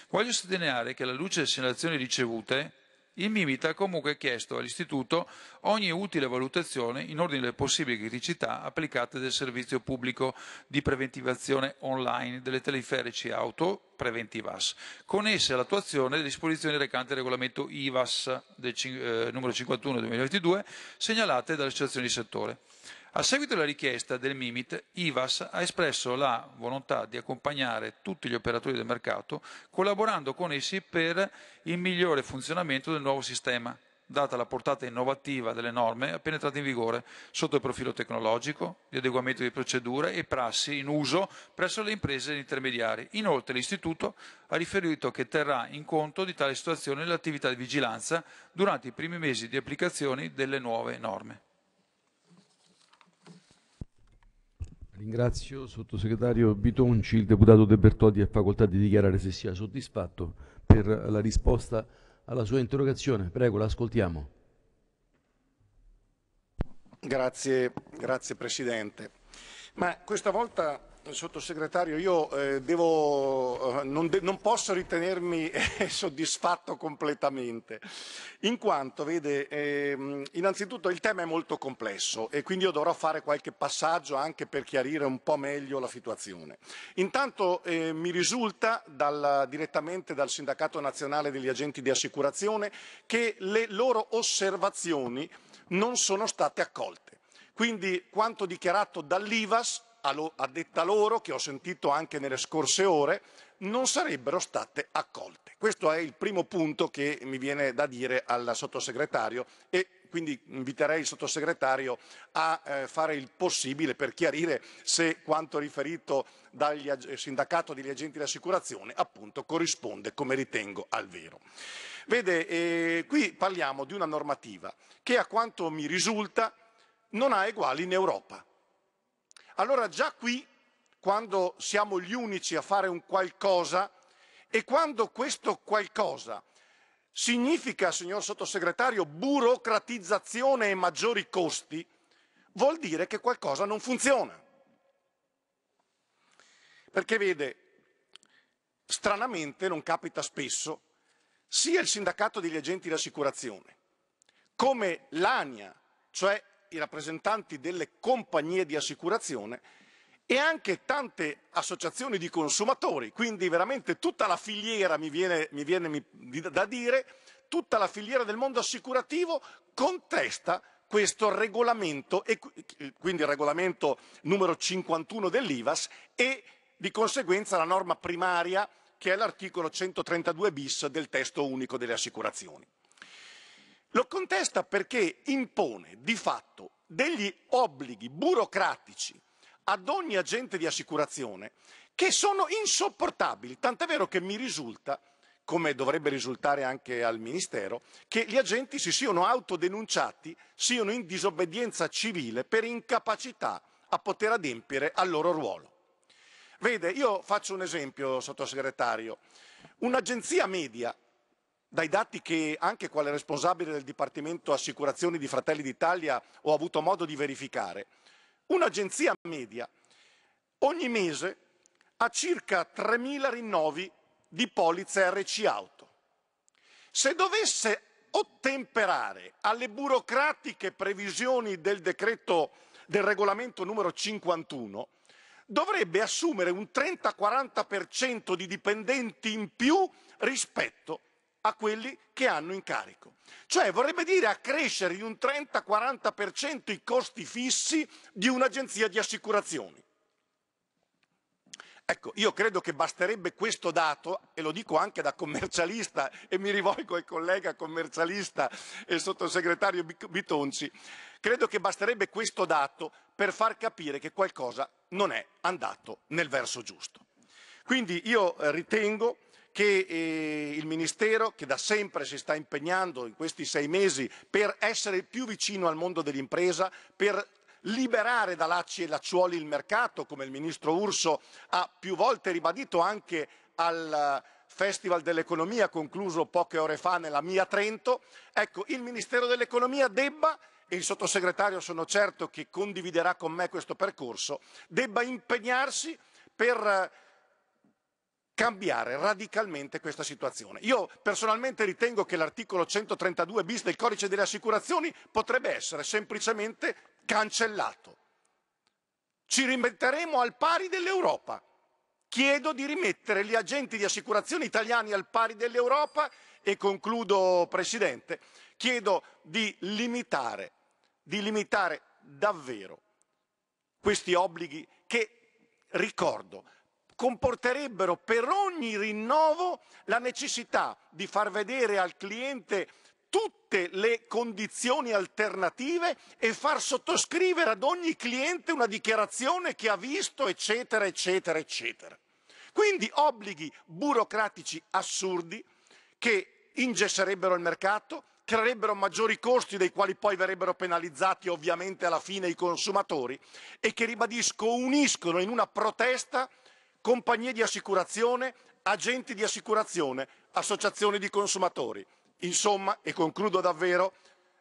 Voglio sottolineare che alla luce delle segnalazioni ricevute, il Mimita ha comunque chiesto all'Istituto ogni utile valutazione in ordine alle possibili criticità applicate del servizio pubblico di preventivazione online delle teleferici auto Preventivas, con esse all'attuazione delle disposizioni recanti del regolamento IVAS del, eh, numero 51 del 2022 segnalate dalle associazioni di settore. A seguito della richiesta del MIMIT, IVAS ha espresso la volontà di accompagnare tutti gli operatori del mercato collaborando con essi per il migliore funzionamento del nuovo sistema, data la portata innovativa delle norme appena entrate in vigore sotto il profilo tecnologico, di adeguamento di procedure e prassi in uso presso le imprese e gli intermediari. Inoltre l'Istituto ha riferito che terrà in conto di tale situazione l'attività di vigilanza durante i primi mesi di applicazione delle nuove norme. Ringrazio sottosegretario Bitonci, il deputato De Bertotti ha facoltà di dichiarare se sia soddisfatto per la risposta alla sua interrogazione. Prego, l'ascoltiamo. Grazie, grazie Presidente. Ma questa volta Sottosegretario, io eh, devo, eh, non, de non, posso ritenermi eh, soddisfatto completamente, in quanto, vede, ehm, innanzitutto il tema è molto complesso e quindi io dovrò fare qualche passaggio anche per chiarire un po' meglio la situazione. Intanto eh, mi risulta dal, direttamente dal Sindacato Nazionale degli Agenti di Assicurazione che le loro osservazioni non sono state accolte. Quindi quanto dichiarato dall'IVAS a, detta loro, che ho sentito anche nelle scorse ore, non sarebbero state accolte. Questo è il primo punto che mi viene da dire al sottosegretario e quindi inviterei il sottosegretario a eh, fare il possibile per chiarire se quanto riferito dal sindacato degli agenti di assicurazione appunto corrisponde, come ritengo, al vero. Vede, eh, qui parliamo di una normativa che a quanto mi risulta non ha eguali in Europa. Allora già qui, quando siamo gli unici a fare un qualcosa e quando questo qualcosa significa, signor sottosegretario, burocratizzazione e maggiori costi, vuol dire che qualcosa non funziona. Perché vede, stranamente non capita spesso, sia il sindacato degli agenti di assicurazione come l'ANIA, cioè i rappresentanti delle compagnie di assicurazione e anche tante associazioni di consumatori, quindi veramente tutta la filiera, mi viene, mi viene da dire, tutta la filiera del mondo assicurativo contesta questo regolamento, e, quindi il regolamento numero 51 dell'IVAS e di conseguenza la norma primaria che è l'articolo 132 bis del testo unico delle assicurazioni. Lo contesta perché impone di fatto degli obblighi burocratici ad ogni agente di assicurazione che sono insopportabili, tant'è vero che mi risulta, come dovrebbe risultare anche al Ministero, che gli agenti si siano autodenunciati, siano in disobbedienza civile per incapacità a poter adempiere al loro ruolo. Vede, io faccio un esempio, sottosegretario. Un'agenzia media dai dati che anche quale responsabile del Dipartimento Assicurazioni di Fratelli d'Italia ho avuto modo di verificare, un'agenzia media ogni mese ha circa 3.000 rinnovi di polizze RC auto. Se dovesse ottemperare alle burocratiche previsioni del, decreto, del regolamento numero 51, dovrebbe assumere un 30-40% di dipendenti in più rispetto a quelli che hanno in carico. Cioè vorrebbe dire accrescere di un 30-40% i costi fissi di un'agenzia di assicurazioni. Ecco, io credo che basterebbe questo dato, e lo dico anche da commercialista, e mi rivolgo al collega commercialista e sottosegretario Bitonci, credo che basterebbe questo dato per far capire che qualcosa non è andato nel verso giusto. Quindi io eh, ritengo che eh, il Ministero, che da sempre si sta impegnando in questi sei mesi per essere più vicino al mondo dell'impresa, per liberare da lacci e lacciuoli il mercato, come il Ministro Urso ha più volte ribadito anche al eh, Festival dell'Economia concluso poche ore fa nella mia Trento, ecco, il Ministero dell'Economia debba e il sottosegretario sono certo che condividerà con me questo percorso, debba impegnarsi per eh, cambiare radicalmente questa situazione. Io personalmente ritengo che l'articolo 132 bis del codice delle assicurazioni potrebbe essere semplicemente cancellato. Ci rimetteremo al pari dell'Europa. Chiedo di rimettere gli agenti di assicurazione italiani al pari dell'Europa e concludo, Presidente, chiedo di limitare, di limitare davvero questi obblighi che, ricordo, comporterebbero per ogni rinnovo la necessità di far vedere al cliente tutte le condizioni alternative e far sottoscrivere ad ogni cliente una dichiarazione che ha visto, eccetera, eccetera, eccetera. Quindi obblighi burocratici assurdi che ingesserebbero il mercato, creerebbero maggiori costi dei quali poi verrebbero penalizzati ovviamente alla fine i consumatori e che, ribadisco, uniscono in una protesta compagnie di assicurazione, agenti di assicurazione, associazioni di consumatori. Insomma, e concludo davvero,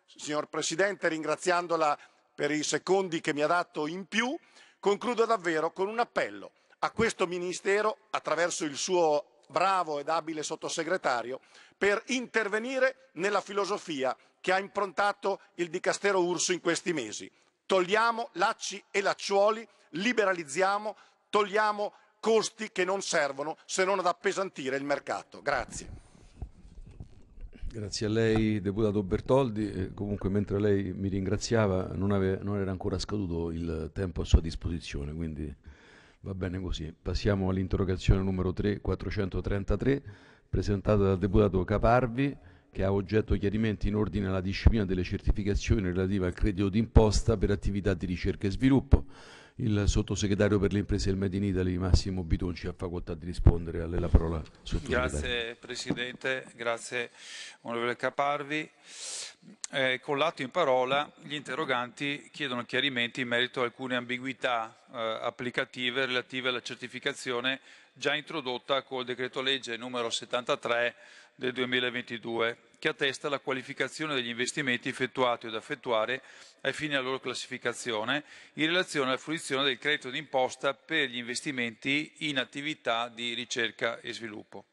signor Presidente, ringraziandola per i secondi che mi ha dato in più, concludo davvero con un appello a questo Ministero, attraverso il suo bravo ed abile sottosegretario, per intervenire nella filosofia che ha improntato il Dicastero Urso in questi mesi. Togliamo lacci e lacciuoli, liberalizziamo, togliamo costi che non servono se non ad appesantire il mercato. Grazie. Grazie a lei, deputato Bertoldi. Eh, comunque, mentre lei mi ringraziava, non, ave, non, era ancora scaduto il tempo a sua disposizione, quindi va bene così. Passiamo all'interrogazione numero 3, 433, presentata dal deputato Caparvi, che ha oggetto chiarimenti in ordine alla disciplina delle certificazioni relative al credito d'imposta per attività di ricerca e sviluppo il sottosegretario per le imprese del Made in Italy Massimo Bitonci ha facoltà di rispondere alle la parola Grazie Presidente, grazie onorevole Caparvi. Eh, con l'atto in parola gli interroganti chiedono chiarimenti in merito a alcune ambiguità eh, applicative relative alla certificazione già introdotta col decreto legge numero 73 del 2022 che attesta la qualificazione degli investimenti effettuati o da effettuare ai fini della loro classificazione in relazione alla fruizione del credito d'imposta per gli investimenti in attività di ricerca e sviluppo.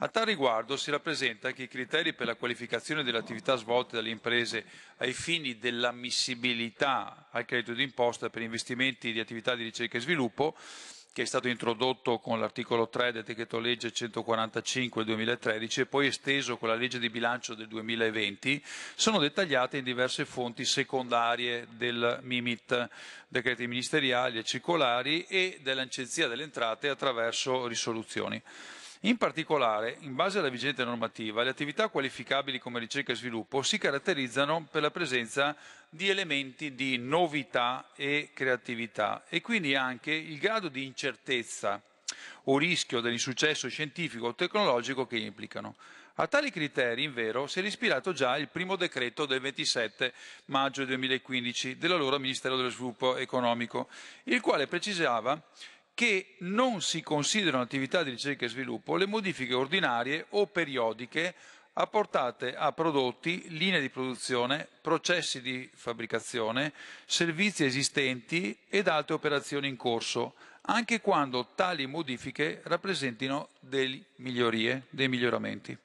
A tal riguardo si rappresenta che i criteri per la qualificazione delle attività svolte dalle imprese ai fini dell'ammissibilità al credito d'imposta per investimenti di attività di ricerca e sviluppo che è stato introdotto con l'articolo 3 del decreto legge 145 del 2013 e poi esteso con la legge di bilancio del 2020, sono dettagliate in diverse fonti secondarie del MIMIT, decreti ministeriali e circolari e dell'Agenzia delle Entrate attraverso risoluzioni. In particolare, in base alla vigente normativa, le attività qualificabili come ricerca e sviluppo si caratterizzano per la presenza di elementi di novità e creatività e quindi anche il grado di incertezza o rischio dell'insuccesso scientifico o tecnologico che implicano. A tali criteri, in vero, si era ispirato già il primo decreto del 27 maggio 2015 dell'allora Ministero dello Sviluppo Economico, il quale precisava che non si considerano attività di ricerca e sviluppo le modifiche ordinarie o periodiche apportate a prodotti, linee di produzione, processi di fabbricazione, servizi esistenti ed altre operazioni in corso, anche quando tali modifiche rappresentino delle migliorie, dei miglioramenti.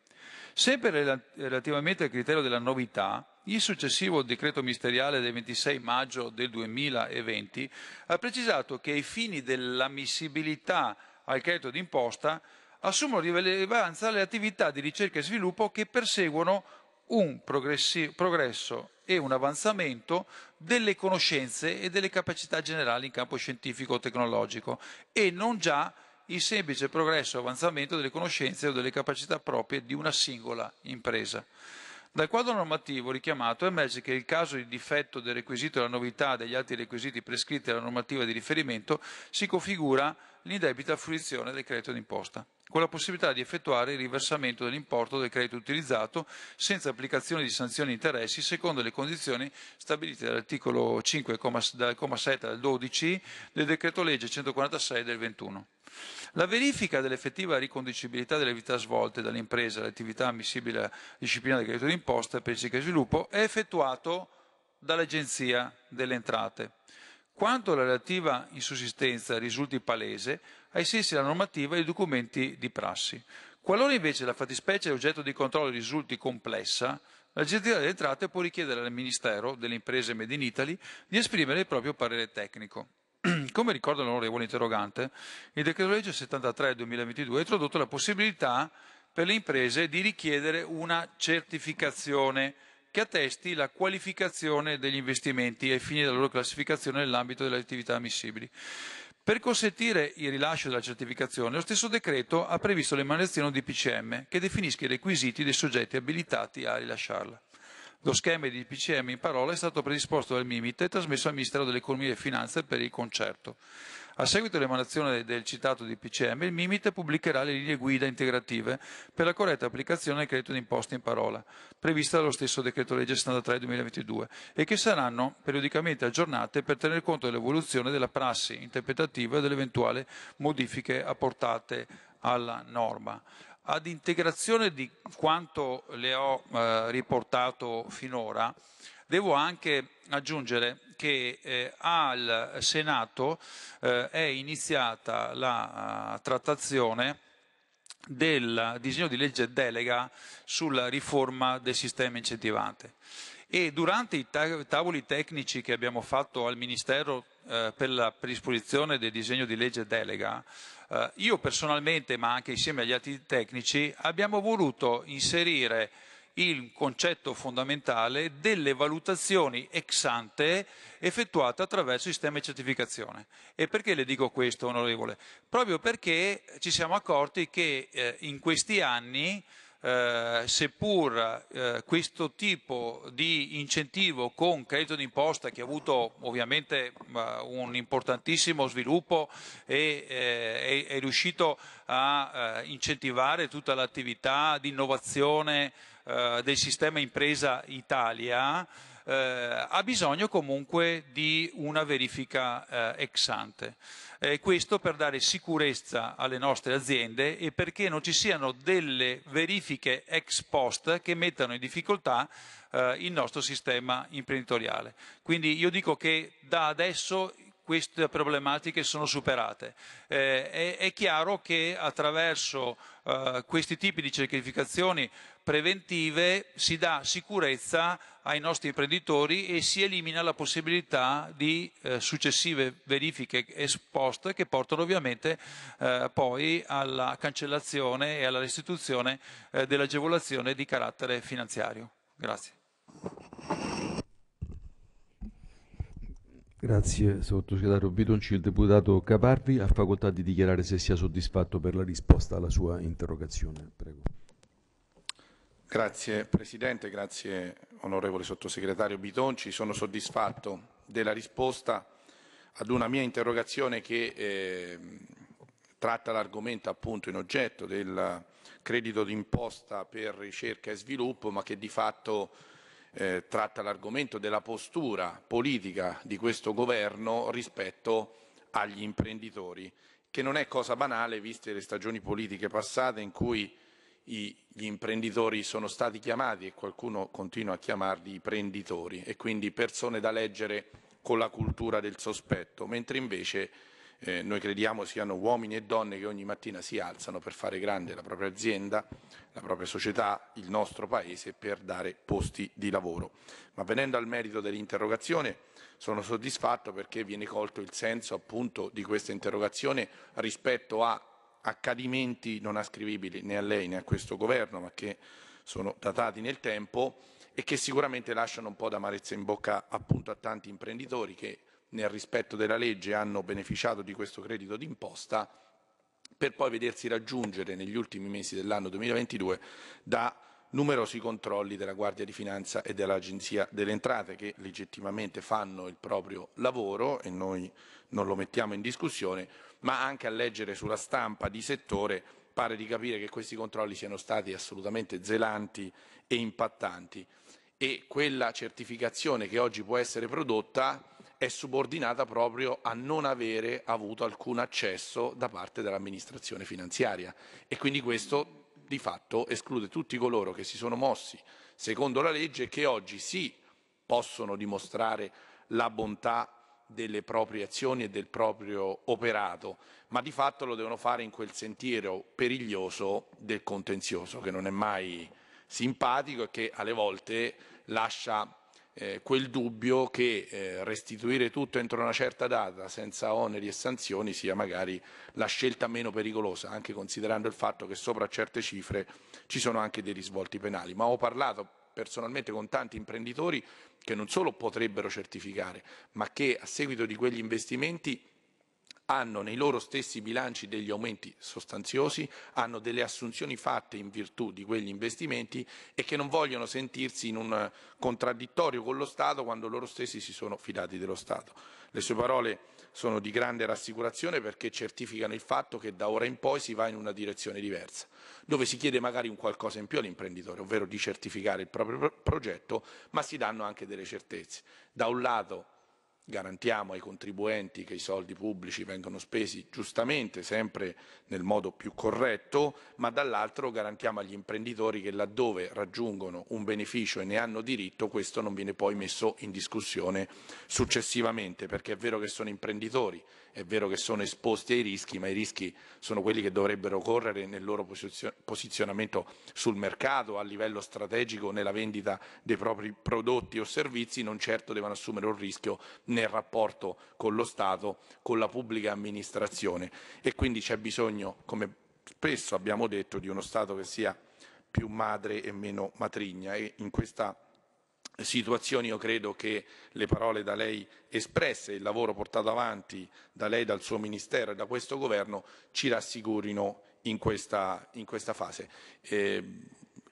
Sempre relativamente al criterio della novità, il successivo decreto ministeriale del 26 maggio del 2020 ha precisato che ai fini dell'ammissibilità al credito d'imposta assumono rilevanza le attività di ricerca e sviluppo che perseguono un progresso e un avanzamento delle conoscenze e delle capacità generali in campo scientifico-tecnologico e non già il semplice progresso e avanzamento delle conoscenze o delle capacità proprie di una singola impresa. Dal quadro normativo richiamato emerge che il caso di difetto del requisito e la novità degli altri requisiti prescritti dalla normativa di riferimento si configura l'indebita fruizione del credito d'imposta, con la possibilità di effettuare il riversamento dell'importo del credito utilizzato senza applicazione di sanzioni e interessi secondo le condizioni stabilite dall'articolo 5, dal comma 7 al 12 del decreto legge 146 del 21. La verifica dell'effettiva riconducibilità delle attività svolte dall'impresa all'attività ammissibile alla disciplina del credito d'imposta per ricerca di sviluppo è effettuato dall'Agenzia delle Entrate quanto la relativa insussistenza risulti palese ai sensi della normativa e dei documenti di prassi. Qualora invece la fattispecie oggetto di controllo risulti complessa, l'Agenzia delle Entrate può richiedere al Ministero delle Imprese Made in Italy di esprimere il proprio parere tecnico. Come ricorda l'onorevole interrogante, il decreto legge 73 del 2022 ha introdotto la possibilità per le imprese di richiedere una certificazione che attesti la qualificazione degli investimenti ai fini della loro classificazione nell'ambito delle attività ammissibili. Per consentire il rilascio della certificazione, lo stesso decreto ha previsto l'emanazione di PCM che definisca i requisiti dei soggetti abilitati a rilasciarla. Lo schema di PCM in parola è stato predisposto dal MIMIT e trasmesso al Ministero dell'Economia e Finanze per il concerto. A seguito dell'emanazione del citato DPCM, il MIMIT pubblicherà le linee guida integrative per la corretta applicazione del credito d'imposta in parola, prevista dallo stesso decreto legge 63 2022, e che saranno periodicamente aggiornate per tener conto dell'evoluzione della prassi interpretativa e delle eventuali modifiche apportate alla norma ad integrazione di quanto le ho eh, riportato finora, Devo anche aggiungere che eh, al Senato eh, è iniziata la uh, trattazione del disegno di legge delega sulla riforma del sistema incentivante e durante i tavoli tecnici che abbiamo fatto al Ministero eh, per la predisposizione del disegno di legge delega, eh, io personalmente, ma anche insieme agli altri tecnici, abbiamo voluto inserire il concetto fondamentale delle valutazioni ex ante effettuate attraverso il sistema di certificazione. E perché le dico questo, onorevole? Proprio perché ci siamo accorti che eh, in questi anni eh, seppur eh, questo tipo di incentivo con credito d'imposta che ha avuto ovviamente eh, un importantissimo sviluppo e eh, è, è, riuscito a eh, incentivare tutta l'attività di innovazione eh, del sistema impresa Italia eh, ha bisogno comunque di una verifica eh, ex ante. Eh, questo per dare sicurezza alle nostre aziende e perché non ci siano delle verifiche ex post che mettano in difficoltà eh, il nostro sistema imprenditoriale. Quindi io dico che da adesso queste problematiche sono superate. Eh, è, è, chiaro che attraverso eh, questi tipi di certificazioni preventive si dà sicurezza ai nostri imprenditori e si elimina la possibilità di eh, successive verifiche esposte che portano ovviamente eh, poi alla cancellazione e alla restituzione eh, dell'agevolazione di carattere finanziario. Grazie. Grazie sottosegretario Bitonci. Il deputato Caparvi ha facoltà di dichiarare se sia soddisfatto per la risposta alla sua interrogazione. Prego. Grazie Presidente, grazie Onorevole Sottosegretario Bitonci. Sono soddisfatto della risposta ad una mia interrogazione che eh, tratta l'argomento appunto in oggetto del credito d'imposta per ricerca e sviluppo, ma che di fatto eh, tratta l'argomento della postura politica di questo governo rispetto agli imprenditori, che non è cosa banale viste le stagioni politiche passate in cui gli imprenditori sono stati chiamati e qualcuno continua a chiamarli i e quindi persone da leggere con la cultura del sospetto, mentre invece eh, noi crediamo siano uomini e donne che ogni mattina si alzano per fare grande la propria azienda, la propria società, il nostro paese per dare posti di lavoro. Ma venendo al merito dell'interrogazione, sono soddisfatto perché viene colto il senso appunto di questa interrogazione rispetto a accadimenti non ascrivibili né a lei né a questo governo, ma che sono datati nel tempo e che sicuramente lasciano un po' d'amarezza in bocca appunto a tanti imprenditori che nel rispetto della legge hanno beneficiato di questo credito d'imposta per poi vedersi raggiungere negli ultimi mesi dell'anno 2022 da numerosi controlli della Guardia di Finanza e dell'Agenzia delle Entrate che legittimamente fanno il proprio lavoro e noi non lo mettiamo in discussione, ma anche a leggere sulla stampa di settore pare di capire che questi controlli siano stati assolutamente zelanti e impattanti e quella certificazione che oggi può essere prodotta è subordinata proprio a non avere avuto alcun accesso da parte dell'amministrazione finanziaria e quindi questo di fatto esclude tutti coloro che si sono mossi secondo la legge e che oggi sì possono dimostrare la bontà delle proprie azioni e del proprio operato, ma di fatto lo devono fare in quel sentiero periglioso del contenzioso, che non è mai simpatico e che alle volte lascia eh, quel dubbio che eh, restituire tutto entro una certa data senza oneri e sanzioni sia magari la scelta meno pericolosa, anche considerando il fatto che sopra certe cifre ci sono anche dei risvolti penali. Ma ho parlato personalmente con tanti imprenditori che non solo potrebbero certificare, ma che a seguito di quegli investimenti hanno nei loro stessi bilanci degli aumenti sostanziosi, hanno delle assunzioni fatte in virtù di quegli investimenti e che non vogliono sentirsi in un contraddittorio con lo Stato quando loro stessi si sono fidati dello Stato. Le sue parole sono di grande rassicurazione perché certificano il fatto che da ora in poi si va in una direzione diversa, dove si chiede magari un qualcosa in più all'imprenditore, ovvero di certificare il proprio progetto, ma si danno anche delle certezze. Da un lato garantiamo ai contribuenti che i soldi pubblici vengono spesi giustamente, sempre nel modo più corretto, ma dall'altro garantiamo agli imprenditori che laddove raggiungono un beneficio e ne hanno diritto, questo non viene poi messo in discussione successivamente, perché è vero che sono imprenditori, è vero che sono esposti ai rischi, ma i rischi sono quelli che dovrebbero correre nel loro posizionamento sul mercato, a livello strategico, nella vendita dei propri prodotti o servizi, non certo devono assumere un rischio nel rapporto con lo Stato, con la pubblica amministrazione e quindi c'è bisogno, come spesso abbiamo detto, di uno Stato che sia più madre e meno matrigna e in questa situazioni io credo che le parole da lei espresse, il lavoro portato avanti da lei, dal suo Ministero e da questo Governo ci rassicurino in questa, in questa fase. Eh,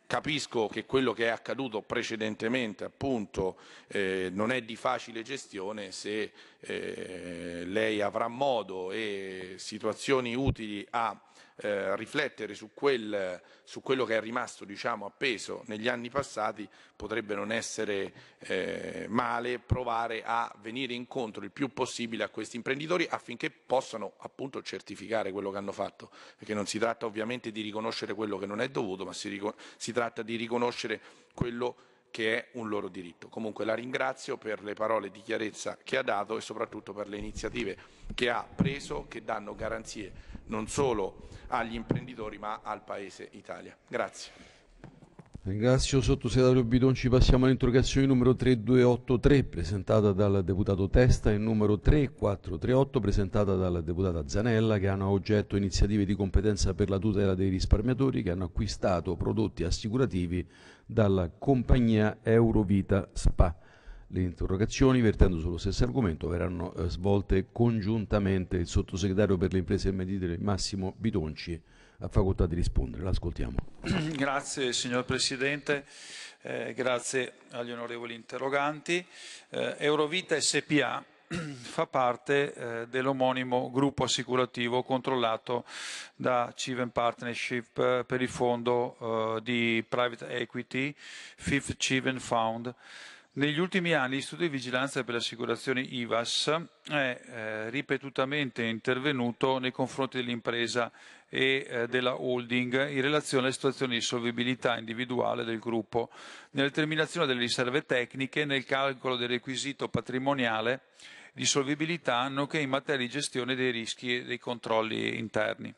capisco che quello che è accaduto precedentemente appunto, eh, non è di facile gestione se eh, lei avrà modo e situazioni utili a eh, riflettere su, quel, su, quello che è rimasto diciamo, appeso negli anni passati potrebbe non essere eh, male provare a venire incontro il più possibile a questi imprenditori affinché possano appunto certificare quello che hanno fatto, perché non si tratta ovviamente di riconoscere quello che non è dovuto, ma si, si tratta di riconoscere quello che che è un loro diritto. Comunque la ringrazio per le parole di chiarezza che ha dato e soprattutto per le iniziative che ha preso che danno garanzie non solo agli imprenditori ma al Paese Italia. Grazie. Ringrazio sottosegretario Bidonci, passiamo all'interrogazione numero 3283 presentata dal deputato Testa e numero 3438 presentata dalla deputata Zanella che hanno a oggetto iniziative di competenza per la tutela dei risparmiatori che hanno acquistato prodotti assicurativi dalla compagnia Eurovita SPA. Le interrogazioni vertendo sullo stesso argomento verranno eh, svolte congiuntamente il sottosegretario per le imprese e medite Massimo Bidonci ha facoltà di rispondere. L'ascoltiamo. Grazie signor Presidente, eh, grazie agli onorevoli interroganti. Eh, Eurovita SPA fa parte eh, dell'omonimo gruppo assicurativo controllato da Civen Partnership eh, per il fondo eh, di private equity Fifth Civen Fund. Negli ultimi anni l'Istituto di Vigilanza per le Assicurazioni IVAS è eh, ripetutamente intervenuto nei confronti dell'impresa e eh, della holding in relazione alle situazioni di solvibilità individuale del gruppo, nella determinazione delle riserve tecniche, nel calcolo del requisito patrimoniale di solvibilità, nonché in materia di gestione dei rischi e dei controlli interni.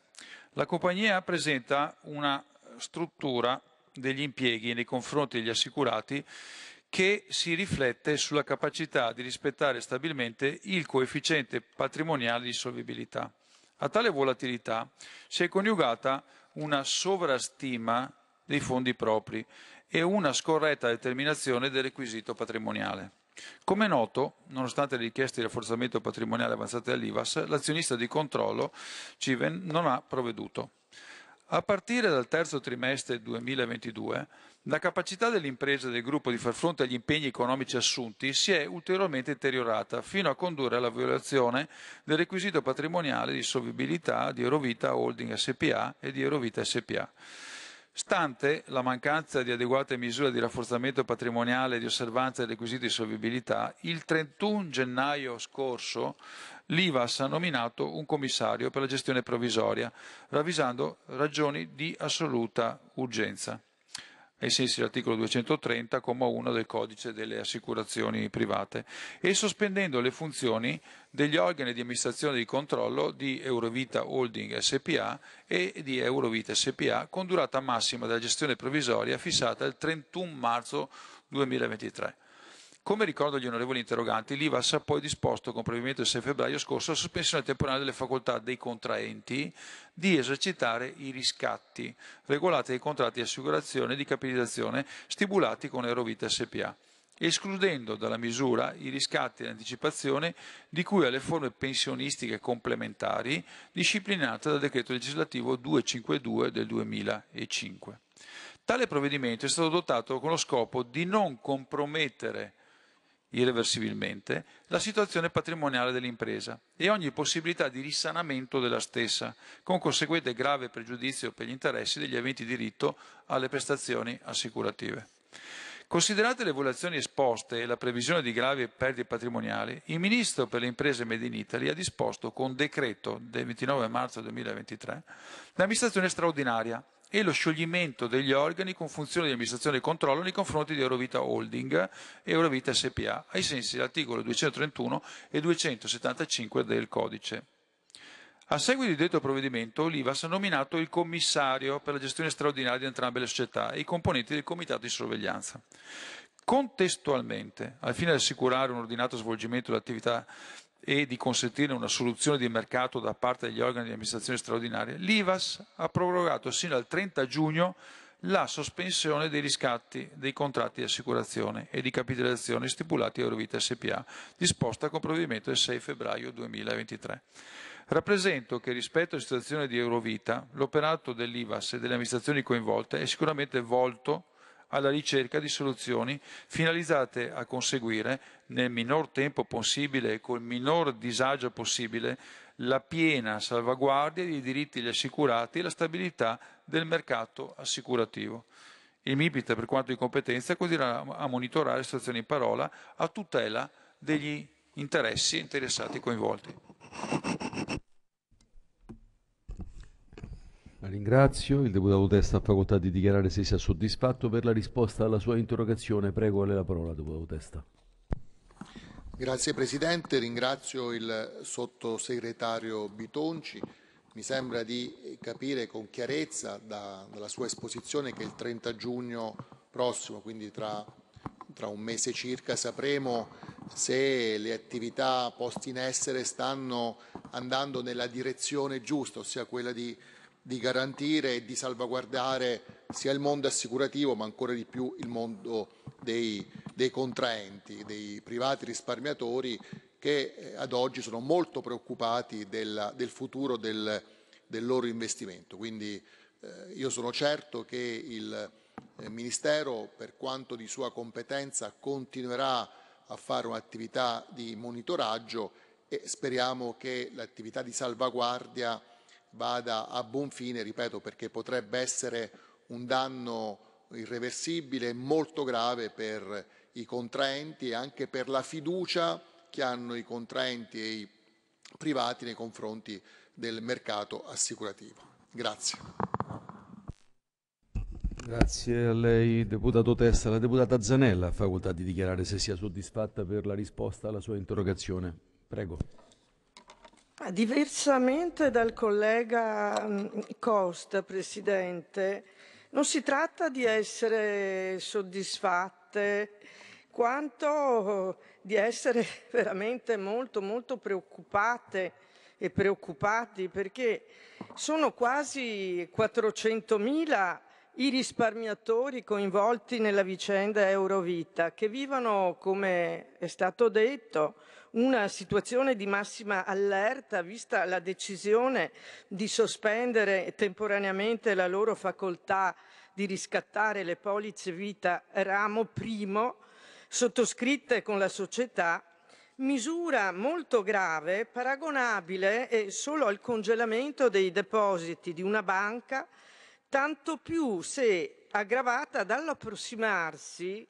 La compagnia presenta una struttura degli impieghi nei confronti degli assicurati che si riflette sulla capacità di rispettare stabilmente il coefficiente patrimoniale di solvibilità. A tale volatilità si è coniugata una sovrastima dei fondi propri e una scorretta determinazione del requisito patrimoniale. Come noto, nonostante le richieste di rafforzamento patrimoniale avanzate dall'IVAS, l'azionista di controllo Civen non ha provveduto. A partire dal terzo trimestre 2022, la capacità dell'impresa e del gruppo di far fronte agli impegni economici assunti si è ulteriormente deteriorata fino a condurre alla violazione del requisito patrimoniale di solvibilità di Eurovita Holding SPA e di Eurovita SPA. Stante la mancanza di adeguate misure di rafforzamento patrimoniale e di osservanza dei requisiti di solvibilità, il 31 gennaio scorso l'IVAS ha nominato un commissario per la gestione provvisoria, ravvisando ragioni di assoluta urgenza ai sensi dell'articolo 230,1 del codice delle assicurazioni private, e sospendendo le funzioni degli organi di amministrazione e di controllo di Eurovita Holding SPA e di Eurovita SPA con durata massima della gestione provvisoria fissata il 31 marzo 2023. Come ricordo gli onorevoli interroganti, l'IVAS ha poi disposto con provvedimento del 6 febbraio scorso la sospensione temporanea delle facoltà dei contraenti di esercitare i riscatti regolati dai contratti di assicurazione e di capitalizzazione stipulati con Eurovita SPA escludendo dalla misura i riscatti in anticipazione di cui alle forme pensionistiche complementari disciplinate dal decreto legislativo 252 del 2005. Tale provvedimento è stato adottato con lo scopo di non compromettere irreversibilmente la situazione patrimoniale dell'impresa e ogni possibilità di risanamento della stessa, con conseguente grave pregiudizio per gli interessi degli aventi diritto alle prestazioni assicurative. Considerate le evoluzioni esposte e la previsione di gravi perdite patrimoniali, il Ministro per le imprese Made in Italy ha disposto con decreto del 29 marzo 2023 l'amministrazione straordinaria e lo scioglimento degli organi con funzione di amministrazione e controllo nei confronti di Eurovita Holding e Eurovita SPA, ai sensi dell'articolo 231 e 275 del codice. A seguito di detto provvedimento, l'IVAS ha nominato il commissario per la gestione straordinaria di entrambe le società e i componenti del comitato di sorveglianza. Contestualmente, al fine di assicurare un ordinato svolgimento dell'attività di e di consentire una soluzione di mercato da parte degli organi di amministrazione straordinaria, l'IVAS ha prorogato sino al 30 giugno la sospensione dei riscatti dei contratti di assicurazione e di capitalizzazione stipulati a Eurovita SPA, disposta con provvedimento del 6 febbraio 2023. Rappresento che rispetto alla situazione di Eurovita, l'operato dell'IVAS e delle amministrazioni coinvolte è sicuramente volto alla ricerca di soluzioni finalizzate a conseguire nel minor tempo possibile e col minor disagio possibile la piena salvaguardia dei diritti degli assicurati e la stabilità del mercato assicurativo. Il MIPIT, per quanto di competenza, continuerà a monitorare le situazioni in parola a tutela degli interessi interessati coinvolti. La ringrazio. Il deputato Testa ha facoltà di dichiarare se sia soddisfatto per la risposta alla sua interrogazione. Prego, a lei la parola, deputato Testa. Grazie Presidente, ringrazio il sottosegretario Bitonci. Mi sembra di capire con chiarezza da, dalla sua esposizione che il 30 giugno prossimo, quindi tra, tra un mese circa, sapremo se le attività poste in essere stanno andando nella direzione giusta, ossia quella di di garantire e di salvaguardare sia il mondo assicurativo ma ancora di più il mondo dei, dei contraenti, dei privati risparmiatori che eh, ad oggi sono molto preoccupati del, del futuro del, del, loro investimento. Quindi eh, io sono certo che il eh, Ministero, per quanto di sua competenza, continuerà a fare un'attività di monitoraggio e speriamo che l'attività di salvaguardia vada a buon fine, ripeto, perché potrebbe essere un danno irreversibile e molto grave per i contraenti e anche per la fiducia che hanno i contraenti e i privati nei confronti del mercato assicurativo. Grazie. Grazie a lei, deputato Testa. La deputata Zanella ha facoltà di dichiarare se sia soddisfatta per la risposta alla sua interrogazione. Prego. Ah, diversamente dal collega mm, Costa, Presidente, non si tratta di essere soddisfatte quanto di essere veramente molto molto preoccupate e preoccupati perché sono quasi 400.000 i risparmiatori coinvolti nella vicenda Eurovita che vivono, come è stato detto, una situazione di massima allerta vista la decisione di sospendere temporaneamente la loro facoltà di riscattare le polizze vita ramo primo sottoscritte con la società misura molto grave, paragonabile solo al congelamento dei depositi di una banca, tanto più se aggravata dall'approssimarsi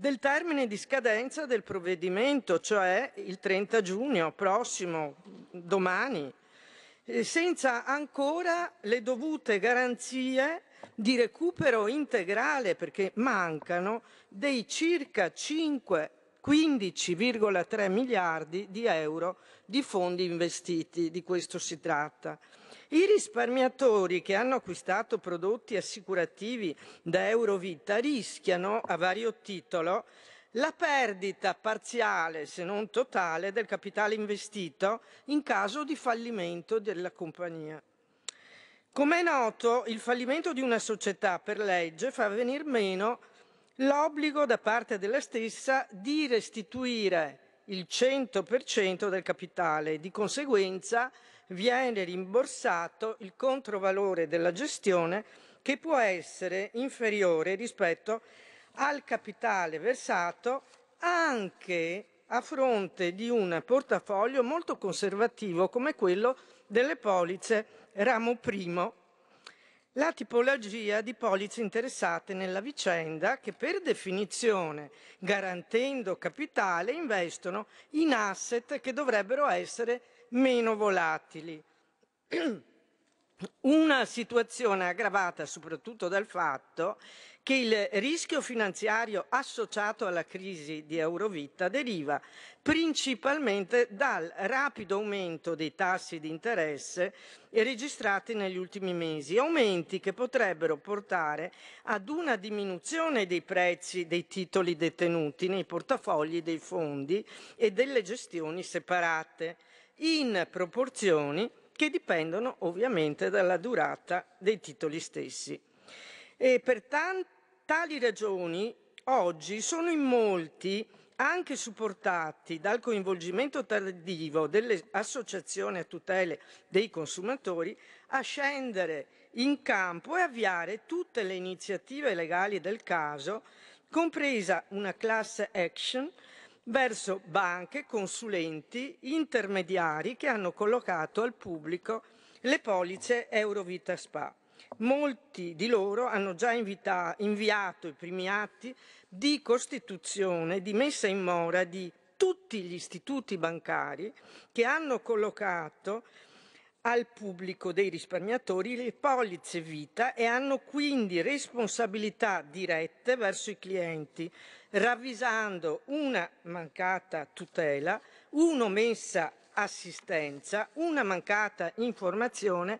del termine di scadenza del provvedimento, cioè il 30 giugno prossimo, domani, eh, senza ancora le dovute garanzie di recupero integrale, perché mancano dei circa 5 15,3 miliardi di euro di fondi investiti, di questo si tratta. I risparmiatori che hanno acquistato prodotti assicurativi da Eurovita rischiano a vario titolo la perdita parziale, se non totale, del capitale investito in caso di fallimento della compagnia. Come è noto, il fallimento di una società per legge fa venir meno l'obbligo da parte della stessa di restituire il 100% del capitale e di conseguenza viene rimborsato il controvalore della gestione che può essere inferiore rispetto al capitale versato anche a fronte di un portafoglio molto conservativo come quello delle polizze ramo primo. La tipologia di polizze interessate nella vicenda che per definizione, garantendo capitale, investono in asset che dovrebbero essere meno volatili. Una situazione aggravata soprattutto dal fatto che il rischio finanziario associato alla crisi di Eurovita deriva principalmente dal rapido aumento dei tassi di interesse registrati negli ultimi mesi, aumenti che potrebbero portare ad una diminuzione dei prezzi dei titoli detenuti nei portafogli dei fondi e delle gestioni separate in proporzioni che dipendono ovviamente dalla durata dei titoli stessi. E per tan- tali ragioni oggi sono in molti anche supportati dal coinvolgimento tardivo delle associazioni a tutele dei consumatori, a scendere in campo e avviare tutte le iniziative legali del caso, compresa una class action verso banche, consulenti, intermediari che hanno collocato al pubblico le polizze Eurovita Spa. Molti di loro hanno già invita- inviato i primi atti di costituzione, di messa in mora di tutti gli istituti bancari che hanno collocato al pubblico dei risparmiatori le polizze vita e hanno quindi responsabilità dirette verso i clienti, ravvisando una mancata tutela, un'omessa assistenza, una mancata informazione,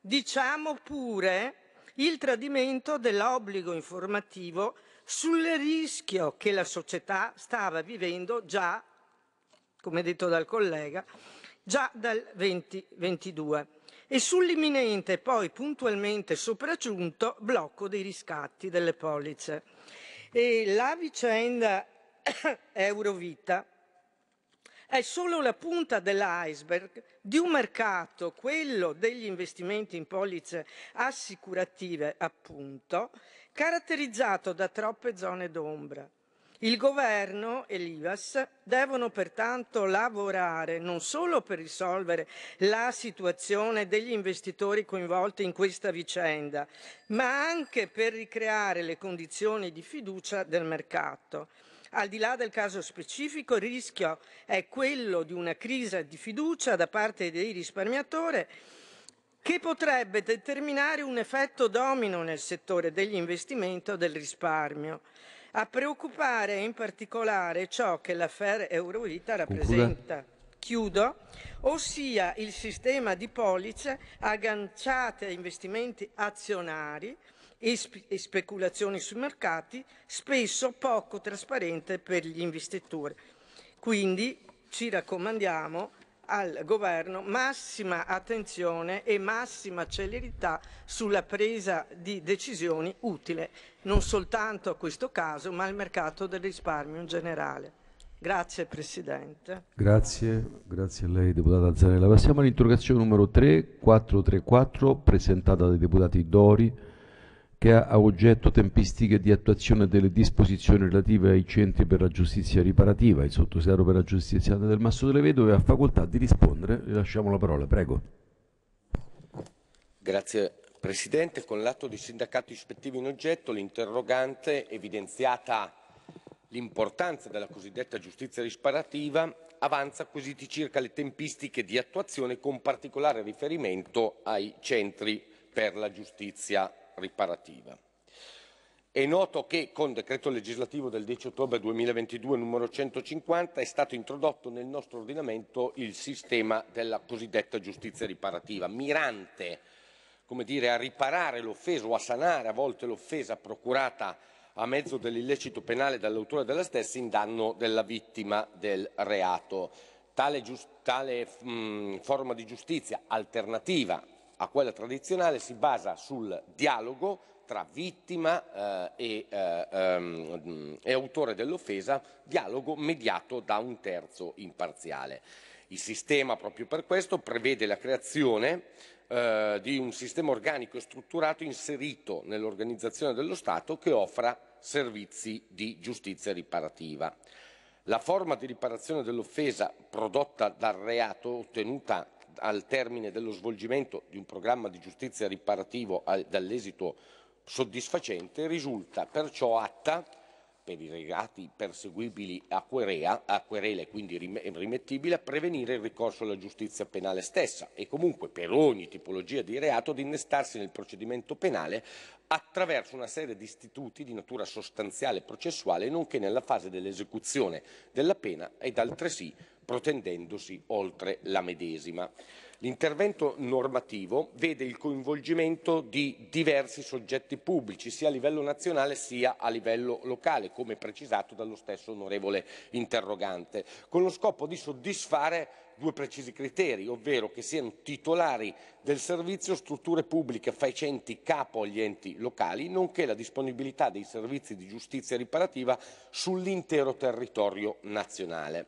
diciamo pure il tradimento dell'obbligo informativo sul rischio che la società stava vivendo già, come detto dal collega, già dal 2022 e sull'imminente poi puntualmente sopraggiunto blocco dei riscatti delle polizze. E la vicenda Eurovita è solo la punta dell'iceberg di un mercato, quello degli investimenti in polizze assicurative, appunto, caratterizzato da troppe zone d'ombra. Il governo e l'IVAS devono pertanto lavorare non solo per risolvere la situazione degli investitori coinvolti in questa vicenda, ma anche per ricreare le condizioni di fiducia del mercato. Al di là del caso specifico, il rischio è quello di una crisi di fiducia da parte dei risparmiatori che potrebbe determinare un effetto domino nel settore degli investimenti o del risparmio. A preoccupare in particolare ciò che l'affaire Eurovita rappresenta. Conclude. Chiudo, ossia il sistema di polizze agganciate a investimenti azionari e, spe- e speculazioni sui mercati, spesso poco trasparente per gli investitori. Quindi ci raccomandiamo al governo massima attenzione e massima celerità sulla presa di decisioni utile non soltanto a questo caso ma al mercato del risparmio in generale. Grazie Presidente. Grazie, grazie a lei Deputata Zanella. Passiamo all'interrogazione numero 3434 presentata dai deputati Dori, che ha a oggetto tempistiche di attuazione delle disposizioni relative ai centri per la giustizia riparativa. Il sottosegretario per la giustizia del Masso delle Vedove ha facoltà di rispondere. Le lasciamo la parola, prego. Grazie Presidente. Con l'atto di sindacato ispettivo in oggetto l'interrogante, evidenziata l'importanza della cosiddetta giustizia riparativa, avanza quesiti circa le tempistiche di attuazione con particolare riferimento ai centri per la giustizia riparativa. È noto che con decreto legislativo del 10 ottobre 2022 numero 150 è stato introdotto nel nostro ordinamento il sistema della cosiddetta giustizia riparativa, mirante come dire, a riparare l'offesa o a sanare a volte l'offesa procurata a mezzo dell'illecito penale dall'autore della stessa in danno della vittima del reato. Tale, tale mh, forma di giustizia alternativa a quella tradizionale si basa sul dialogo tra vittima eh, e, eh, ehm, mm, e autore dell'offesa, dialogo mediato da un terzo imparziale. Il sistema, proprio per questo, prevede la creazione eh, di un sistema organico e strutturato inserito nell'organizzazione dello Stato che offra servizi di giustizia riparativa. La forma di riparazione dell'offesa prodotta dal reato ottenuta al termine dello svolgimento di un programma di giustizia riparativo dall'esito soddisfacente, risulta perciò atta per i reati perseguibili a, querea, a querela e quindi rimettibile, a prevenire il ricorso alla giustizia penale stessa e comunque per ogni tipologia di reato ad innestarsi nel procedimento penale attraverso una serie di istituti di natura sostanziale e processuale, nonché nella fase dell'esecuzione della pena ed altresì protendendosi oltre la medesima. L'intervento normativo vede il coinvolgimento di diversi soggetti pubblici, sia a livello nazionale sia a livello locale, come precisato dallo stesso onorevole interrogante, con lo scopo di soddisfare due precisi criteri, ovvero che siano titolari del servizio strutture pubbliche facenti capo agli enti locali, nonché la disponibilità dei servizi di giustizia riparativa sull'intero territorio nazionale.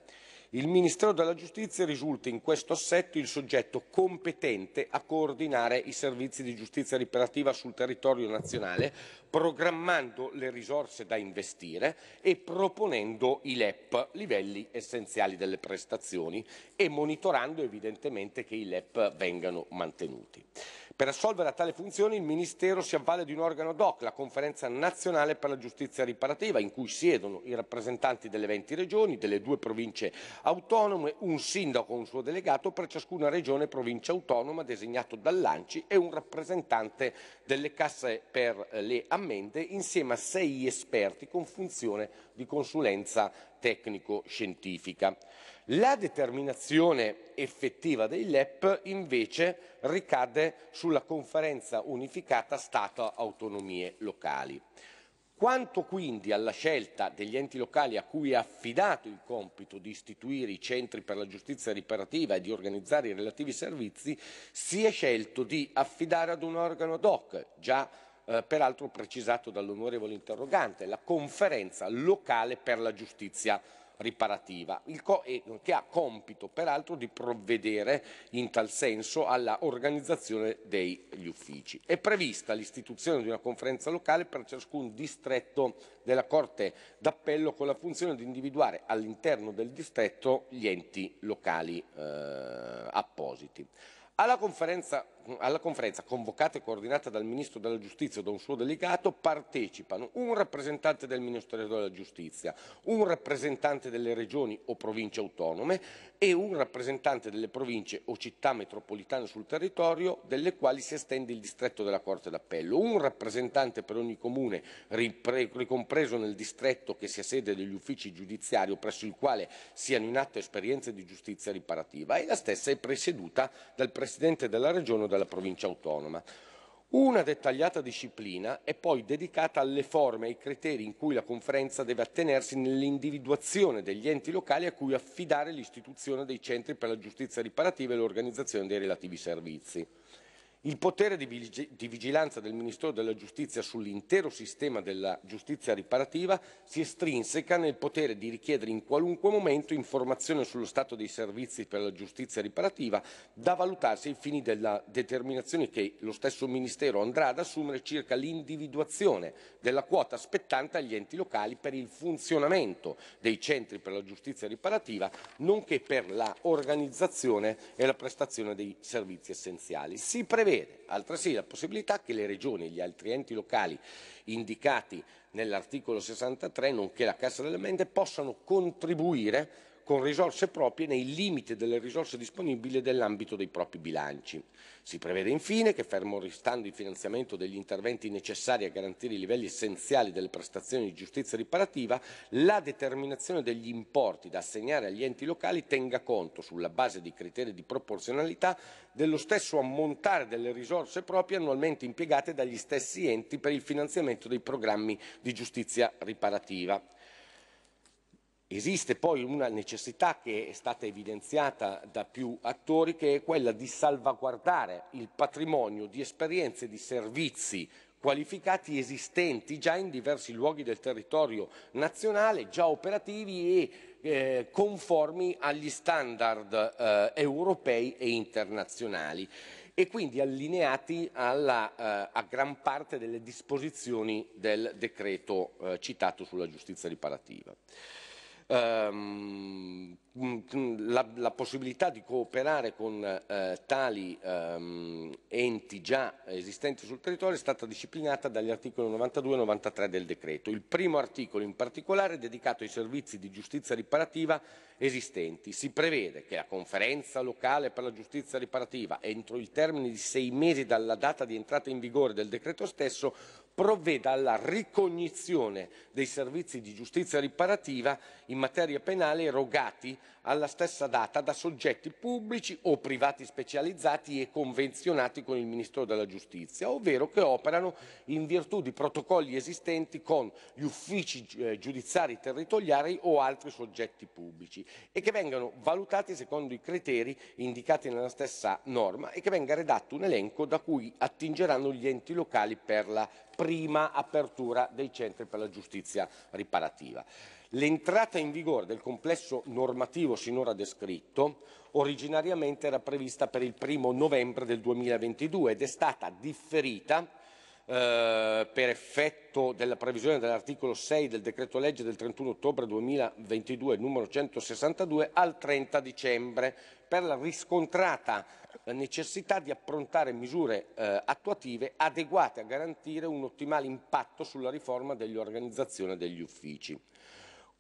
Il Ministero della Giustizia risulta in questo assetto il soggetto competente a coordinare i servizi di giustizia riparativa sul territorio nazionale, programmando le risorse da investire e proponendo i LEP, livelli essenziali delle prestazioni, e monitorando evidentemente che i LEP vengano mantenuti. Per assolvere a tale funzione il Ministero si avvale di un organo DOC, la Conferenza Nazionale per la Giustizia Riparativa, in cui siedono i rappresentanti delle 20 regioni, delle due province autonome, un sindaco e un suo delegato per ciascuna regione e provincia autonoma designato dall'ANCI e un rappresentante delle casse per le ammende insieme a sei esperti con funzione di consulenza tecnico-scientifica. La determinazione effettiva dei LEP invece ricade sulla conferenza unificata Stato-autonomie locali. Quanto quindi alla scelta degli enti locali a cui è affidato il compito di istituire i centri per la giustizia riparativa e di organizzare i relativi servizi, si è scelto di affidare ad un organo ad hoc, già eh, peraltro precisato dall'onorevole interrogante, la conferenza locale per la giustizia riparativa, che ha compito peraltro di provvedere in tal senso alla organizzazione degli uffici. È prevista l'istituzione di una conferenza locale per ciascun distretto della Corte d'Appello con la funzione di individuare all'interno del distretto gli enti locali eh, appositi. Alla conferenza alla conferenza convocata e coordinata dal Ministro della Giustizia o da un suo delegato partecipano un rappresentante del Ministero della Giustizia, un rappresentante delle regioni o province autonome e un rappresentante delle province o città metropolitane sul territorio delle quali si estende il distretto della Corte d'Appello, un rappresentante per ogni comune ricompreso nel distretto che sia sede degli uffici giudiziari o presso il quale siano in atto esperienze di giustizia riparativa e la stessa è presieduta dal Presidente della Regione o dal della provincia autonoma. Una dettagliata disciplina è poi dedicata alle forme e ai criteri in cui la conferenza deve attenersi nell'individuazione degli enti locali a cui affidare l'istituzione dei centri per la giustizia riparativa e l'organizzazione dei relativi servizi. Il potere di, vigilanza del Ministero della Giustizia sull'intero sistema della giustizia riparativa si estrinseca nel potere di richiedere in qualunque momento informazioni sullo stato dei servizi per la giustizia riparativa da valutarsi ai fini della determinazione che lo stesso Ministero andrà ad assumere circa l'individuazione della quota spettante agli enti locali per il funzionamento dei centri per la giustizia riparativa, nonché per la organizzazione e la prestazione dei servizi essenziali. Si prevede prevede altresì la possibilità che le regioni e gli altri enti locali indicati nell'articolo 63, nonché la Cassa delle Mende, possano contribuire con risorse proprie nei limiti delle risorse disponibili dell'ambito dei propri bilanci. Si prevede infine che, fermo restando il finanziamento degli interventi necessari a garantire i livelli essenziali delle prestazioni di giustizia riparativa, la determinazione degli importi da assegnare agli enti locali tenga conto, sulla base di criteri di proporzionalità, dello stesso ammontare delle risorse proprie annualmente impiegate dagli stessi enti per il finanziamento dei programmi di giustizia riparativa. Esiste poi una necessità che è stata evidenziata da più attori che è quella di salvaguardare il patrimonio di esperienze e di servizi qualificati esistenti già in diversi luoghi del territorio nazionale, già operativi e eh, conformi agli standard eh, europei e internazionali e quindi allineati alla, eh, a gran parte delle disposizioni del decreto eh, citato sulla giustizia riparativa. 嗯。Mm, mm, la, la, possibilità di cooperare con eh, tali ehm, enti già esistenti sul territorio è stata disciplinata dagli articoli 92 e 93 del decreto. Il primo articolo in particolare è dedicato ai servizi di giustizia riparativa esistenti. Si prevede che la conferenza locale per la giustizia riparativa, entro il termine di sei mesi dalla data di entrata in vigore del decreto stesso, provveda alla ricognizione dei servizi di giustizia riparativa in materia penale erogati alla stessa data da soggetti pubblici o privati specializzati e convenzionati con il Ministro della Giustizia, ovvero che operano in virtù di protocolli esistenti con gli uffici eh, giudiziari territoriali o altri soggetti pubblici e che vengano valutati secondo i criteri indicati nella stessa norma e che venga redatto un elenco da cui attingeranno gli enti locali per la prima apertura dei centri per la giustizia riparativa. L'entrata in vigore del complesso normativo sinora descritto originariamente era prevista per il 1 novembre del 2022 ed è stata differita eh, per effetto della previsione dell'articolo 6 del decreto legge del 31 ottobre 2022 numero 162 al 30 dicembre per la riscontrata necessità di approntare misure eh, attuative adeguate a garantire un ottimale impatto sulla riforma dell'organizzazione degli uffici.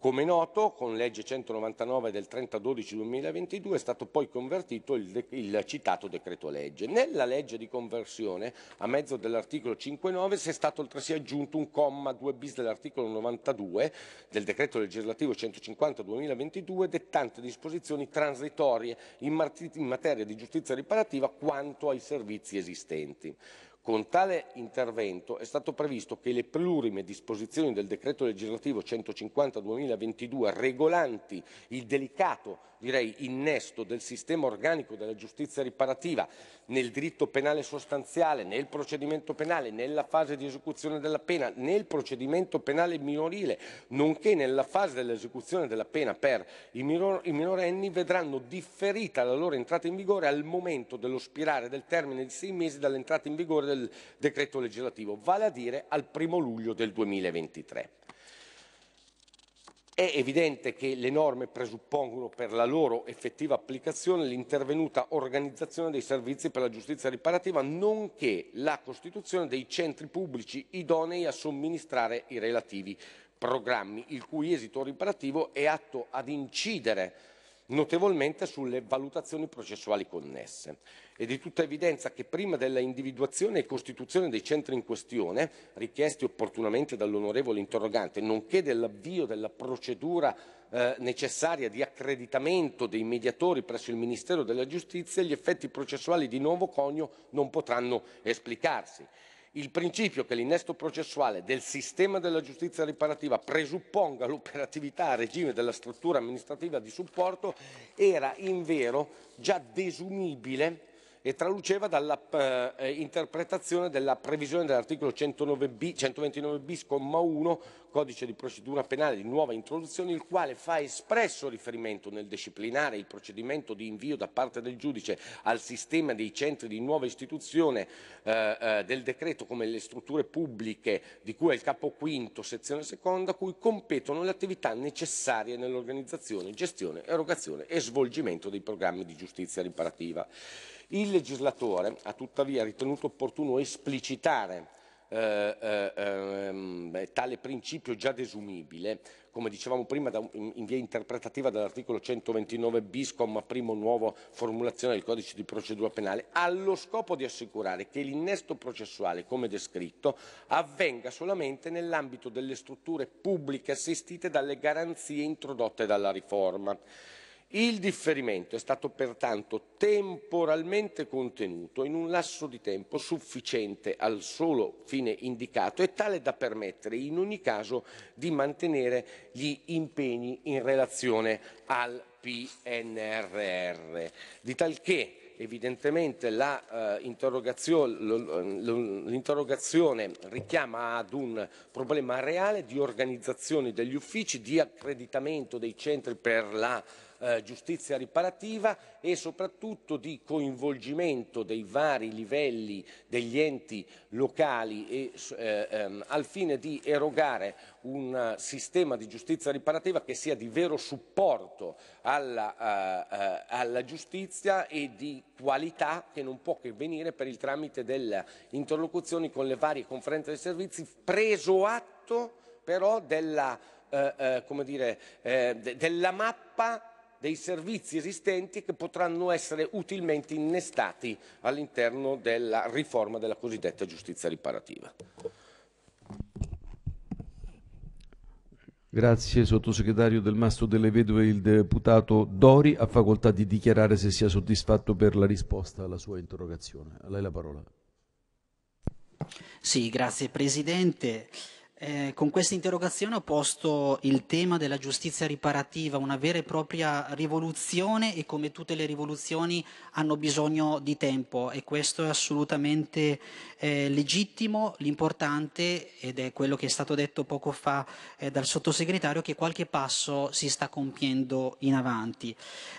Come noto, con legge 199 del 30-12-2022 è stato poi convertito il, il, citato decreto legge. Nella legge di conversione, a mezzo dell'articolo 5.9, si è stato altresì aggiunto un comma 2 bis dell'articolo 92 del decreto legislativo 150-2022 dettante disposizioni transitorie in, in materia di giustizia riparativa quanto ai servizi esistenti. Con tale intervento è stato previsto che le plurime disposizioni del decreto legislativo 150-2022 regolanti il delicato direi, innesto del sistema organico della giustizia riparativa nel diritto penale sostanziale, nel procedimento penale, nella fase di esecuzione della pena, nel procedimento penale minorile, nonché nella fase dell'esecuzione della pena per i minorenni, vedranno differita la loro entrata in vigore al momento dello spirare del termine di sei mesi dall'entrata in vigore del decreto legislativo, vale a dire al primo luglio del 2023. È evidente che le norme presuppongono per la loro effettiva applicazione l'intervenuta organizzazione dei servizi per la giustizia riparativa, nonché la costituzione dei centri pubblici idonei a somministrare i relativi programmi, il cui esito riparativo è atto ad incidere notevolmente sulle valutazioni processuali connesse. È di tutta evidenza che prima della individuazione e costituzione dei centri in questione, richiesti opportunamente dall'onorevole interrogante, nonché dell'avvio della procedura eh, necessaria di accreditamento dei mediatori presso il Ministero della Giustizia, gli effetti processuali di nuovo conio non potranno esplicarsi il principio che l'innesto processuale del sistema della giustizia riparativa presupponga l'operatività a regime della struttura amministrativa di supporto era in vero già desumibile e traduceva dalla eh, eh, interpretazione della previsione dell'articolo 129 bis comma 1 codice di procedura penale di nuova introduzione il quale fa espresso riferimento nel disciplinare il procedimento di invio da parte del giudice al sistema dei centri di nuova istituzione eh, eh, del decreto come le strutture pubbliche di cui è il capo quinto sezione seconda cui competono le attività necessarie nell'organizzazione, gestione, erogazione e svolgimento dei programmi di giustizia riparativa. Il legislatore ha tuttavia ritenuto opportuno esplicitare eh, eh, eh, tale principio già desumibile, come dicevamo prima, da, in, in via interpretativa dall'articolo 129 bis, comma primo nuovo formulazione del codice di procedura penale, allo scopo di assicurare che l'innesto processuale, come descritto, avvenga solamente nell'ambito delle strutture pubbliche assistite dalle garanzie introdotte dalla riforma. Il differimento è stato pertanto temporalmente contenuto in un lasso di tempo sufficiente al solo fine indicato e tale da permettere in ogni caso di mantenere gli impegni in relazione al PNRR. Di tal che evidentemente eh, l'interrogazione richiama ad un problema reale di organizzazione degli uffici, di accreditamento dei centri per la eh, giustizia riparativa e soprattutto di coinvolgimento dei vari livelli degli enti locali e, eh, ehm, al fine di erogare un sistema di giustizia riparativa che sia di vero supporto alla, eh, eh, alla giustizia e di qualità che non può che venire per il tramite delle interlocuzioni con le varie conferenze dei servizi, preso atto però della, eh, eh, dire, eh, de della mappa dei servizi esistenti che potranno essere utilmente innestati all'interno della riforma della cosiddetta giustizia riparativa. Grazie sottosegretario del Mastro delle Vedove, il deputato Dori ha facoltà di dichiarare se sia soddisfatto per la risposta alla sua interrogazione. A lei la parola. Sì, grazie Presidente. Eh, con questa interrogazione ho posto il tema della giustizia riparativa, una vera e propria rivoluzione e come tutte le rivoluzioni hanno bisogno di tempo e questo è assolutamente eh, legittimo, l'importante ed è quello che è stato detto poco fa eh, dal sottosegretario che qualche passo si sta compiendo in avanti.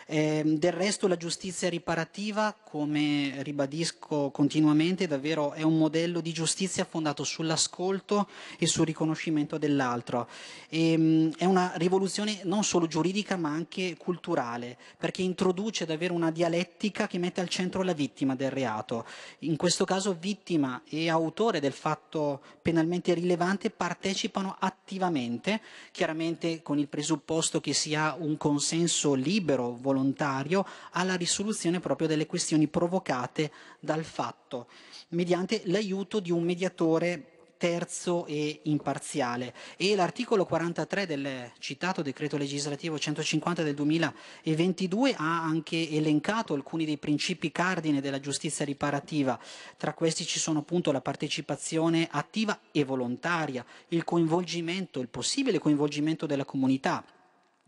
Ehm, del resto la giustizia riparativa, come ribadisco continuamente, davvero è un modello di giustizia fondato sull'ascolto e sul riconoscimento dell'altro. Ehm, è una rivoluzione non solo giuridica ma anche culturale, perché introduce davvero una dialettica che mette al centro la vittima del reato. In questo caso vittima e autore del fatto penalmente rilevante partecipano attivamente, chiaramente con il presupposto che sia un consenso libero, volontario, alla risoluzione proprio delle questioni provocate dal fatto, mediante l'aiuto di un mediatore terzo e imparziale e l'articolo 43 del citato decreto legislativo 150 del 2022 ha anche elencato alcuni dei principi cardine della giustizia riparativa. Tra questi ci sono appunto la partecipazione attiva e volontaria, il coinvolgimento, il possibile coinvolgimento della comunità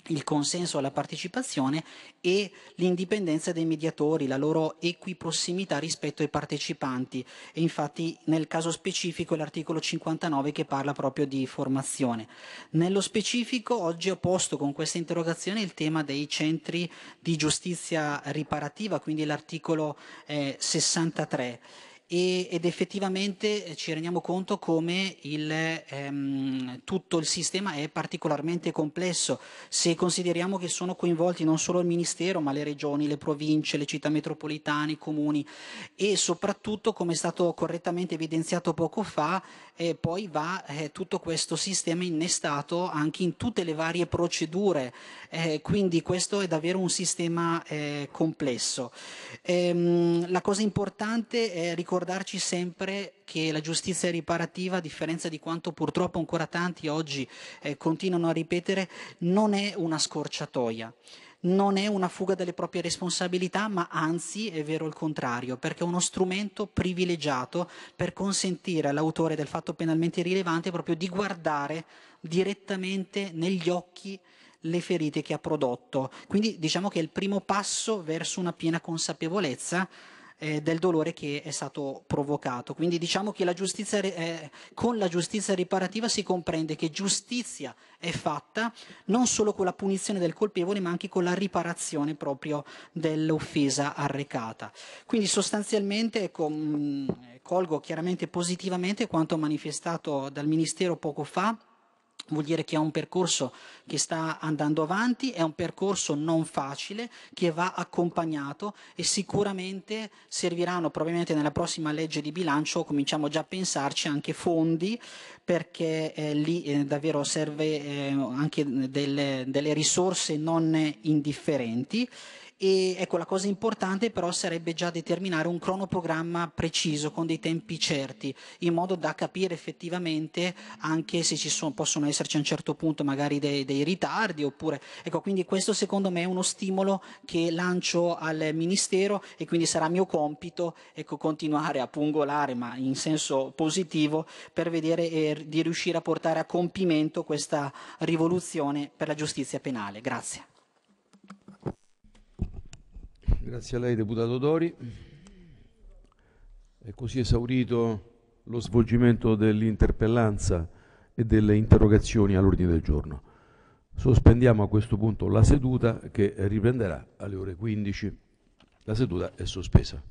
il consenso alla partecipazione e l'indipendenza dei mediatori, la loro equiprossimità rispetto ai partecipanti. E infatti nel caso specifico è l'articolo 59 che parla proprio di formazione. Nello specifico oggi ho posto con questa interrogazione il tema dei centri di giustizia riparativa, quindi l'articolo eh, 63 ed effettivamente eh, ci rendiamo conto come il, ehm, tutto il sistema è particolarmente complesso se consideriamo che sono coinvolti non solo il Ministero ma le regioni, le province, le città metropolitane, i comuni e soprattutto come è stato correttamente evidenziato poco fa eh, poi va eh, tutto questo sistema innestato anche in tutte le varie procedure eh, quindi questo è davvero un sistema eh, complesso. Ehm, la cosa importante è ricordare ricordarci sempre che la giustizia riparativa, a differenza di quanto purtroppo ancora tanti oggi eh, continuano a ripetere, non è una scorciatoia non è una fuga dalle proprie responsabilità, ma anzi è vero il contrario, perché è uno strumento privilegiato per consentire all'autore del fatto penalmente rilevante proprio di guardare direttamente negli occhi le ferite che ha prodotto. Quindi diciamo che è il primo passo verso una piena consapevolezza eh, del dolore che è stato provocato. Quindi diciamo che la eh, con la giustizia riparativa si comprende che giustizia è fatta non solo con la punizione del colpevole ma anche con la riparazione proprio dell'offesa arrecata. Quindi sostanzialmente ecco, mm, colgo chiaramente positivamente quanto manifestato dal Ministero poco fa vuol dire che è un percorso che sta andando avanti, è un percorso non facile, che va accompagnato e sicuramente serviranno probabilmente nella prossima legge di bilancio, cominciamo già a pensarci anche fondi, perché eh, lì eh, davvero serve eh, anche delle, delle risorse non indifferenti. E ecco, la cosa importante però sarebbe già determinare un cronoprogramma preciso con dei tempi certi, in modo da capire effettivamente anche se ci sono, possono esserci a un certo punto magari dei, dei ritardi oppure, ecco, quindi questo secondo me è uno stimolo che lancio al Ministero e quindi sarà mio compito, ecco, continuare a pungolare, ma in senso positivo, per vedere e eh, di riuscire a portare a compimento questa rivoluzione per la giustizia penale. Grazie. Grazie a lei, deputato Dori. È così esaurito lo svolgimento dell'interpellanza e delle interrogazioni all'ordine del giorno. Sospendiamo a questo punto la seduta che riprenderà alle ore 15. La seduta è sospesa.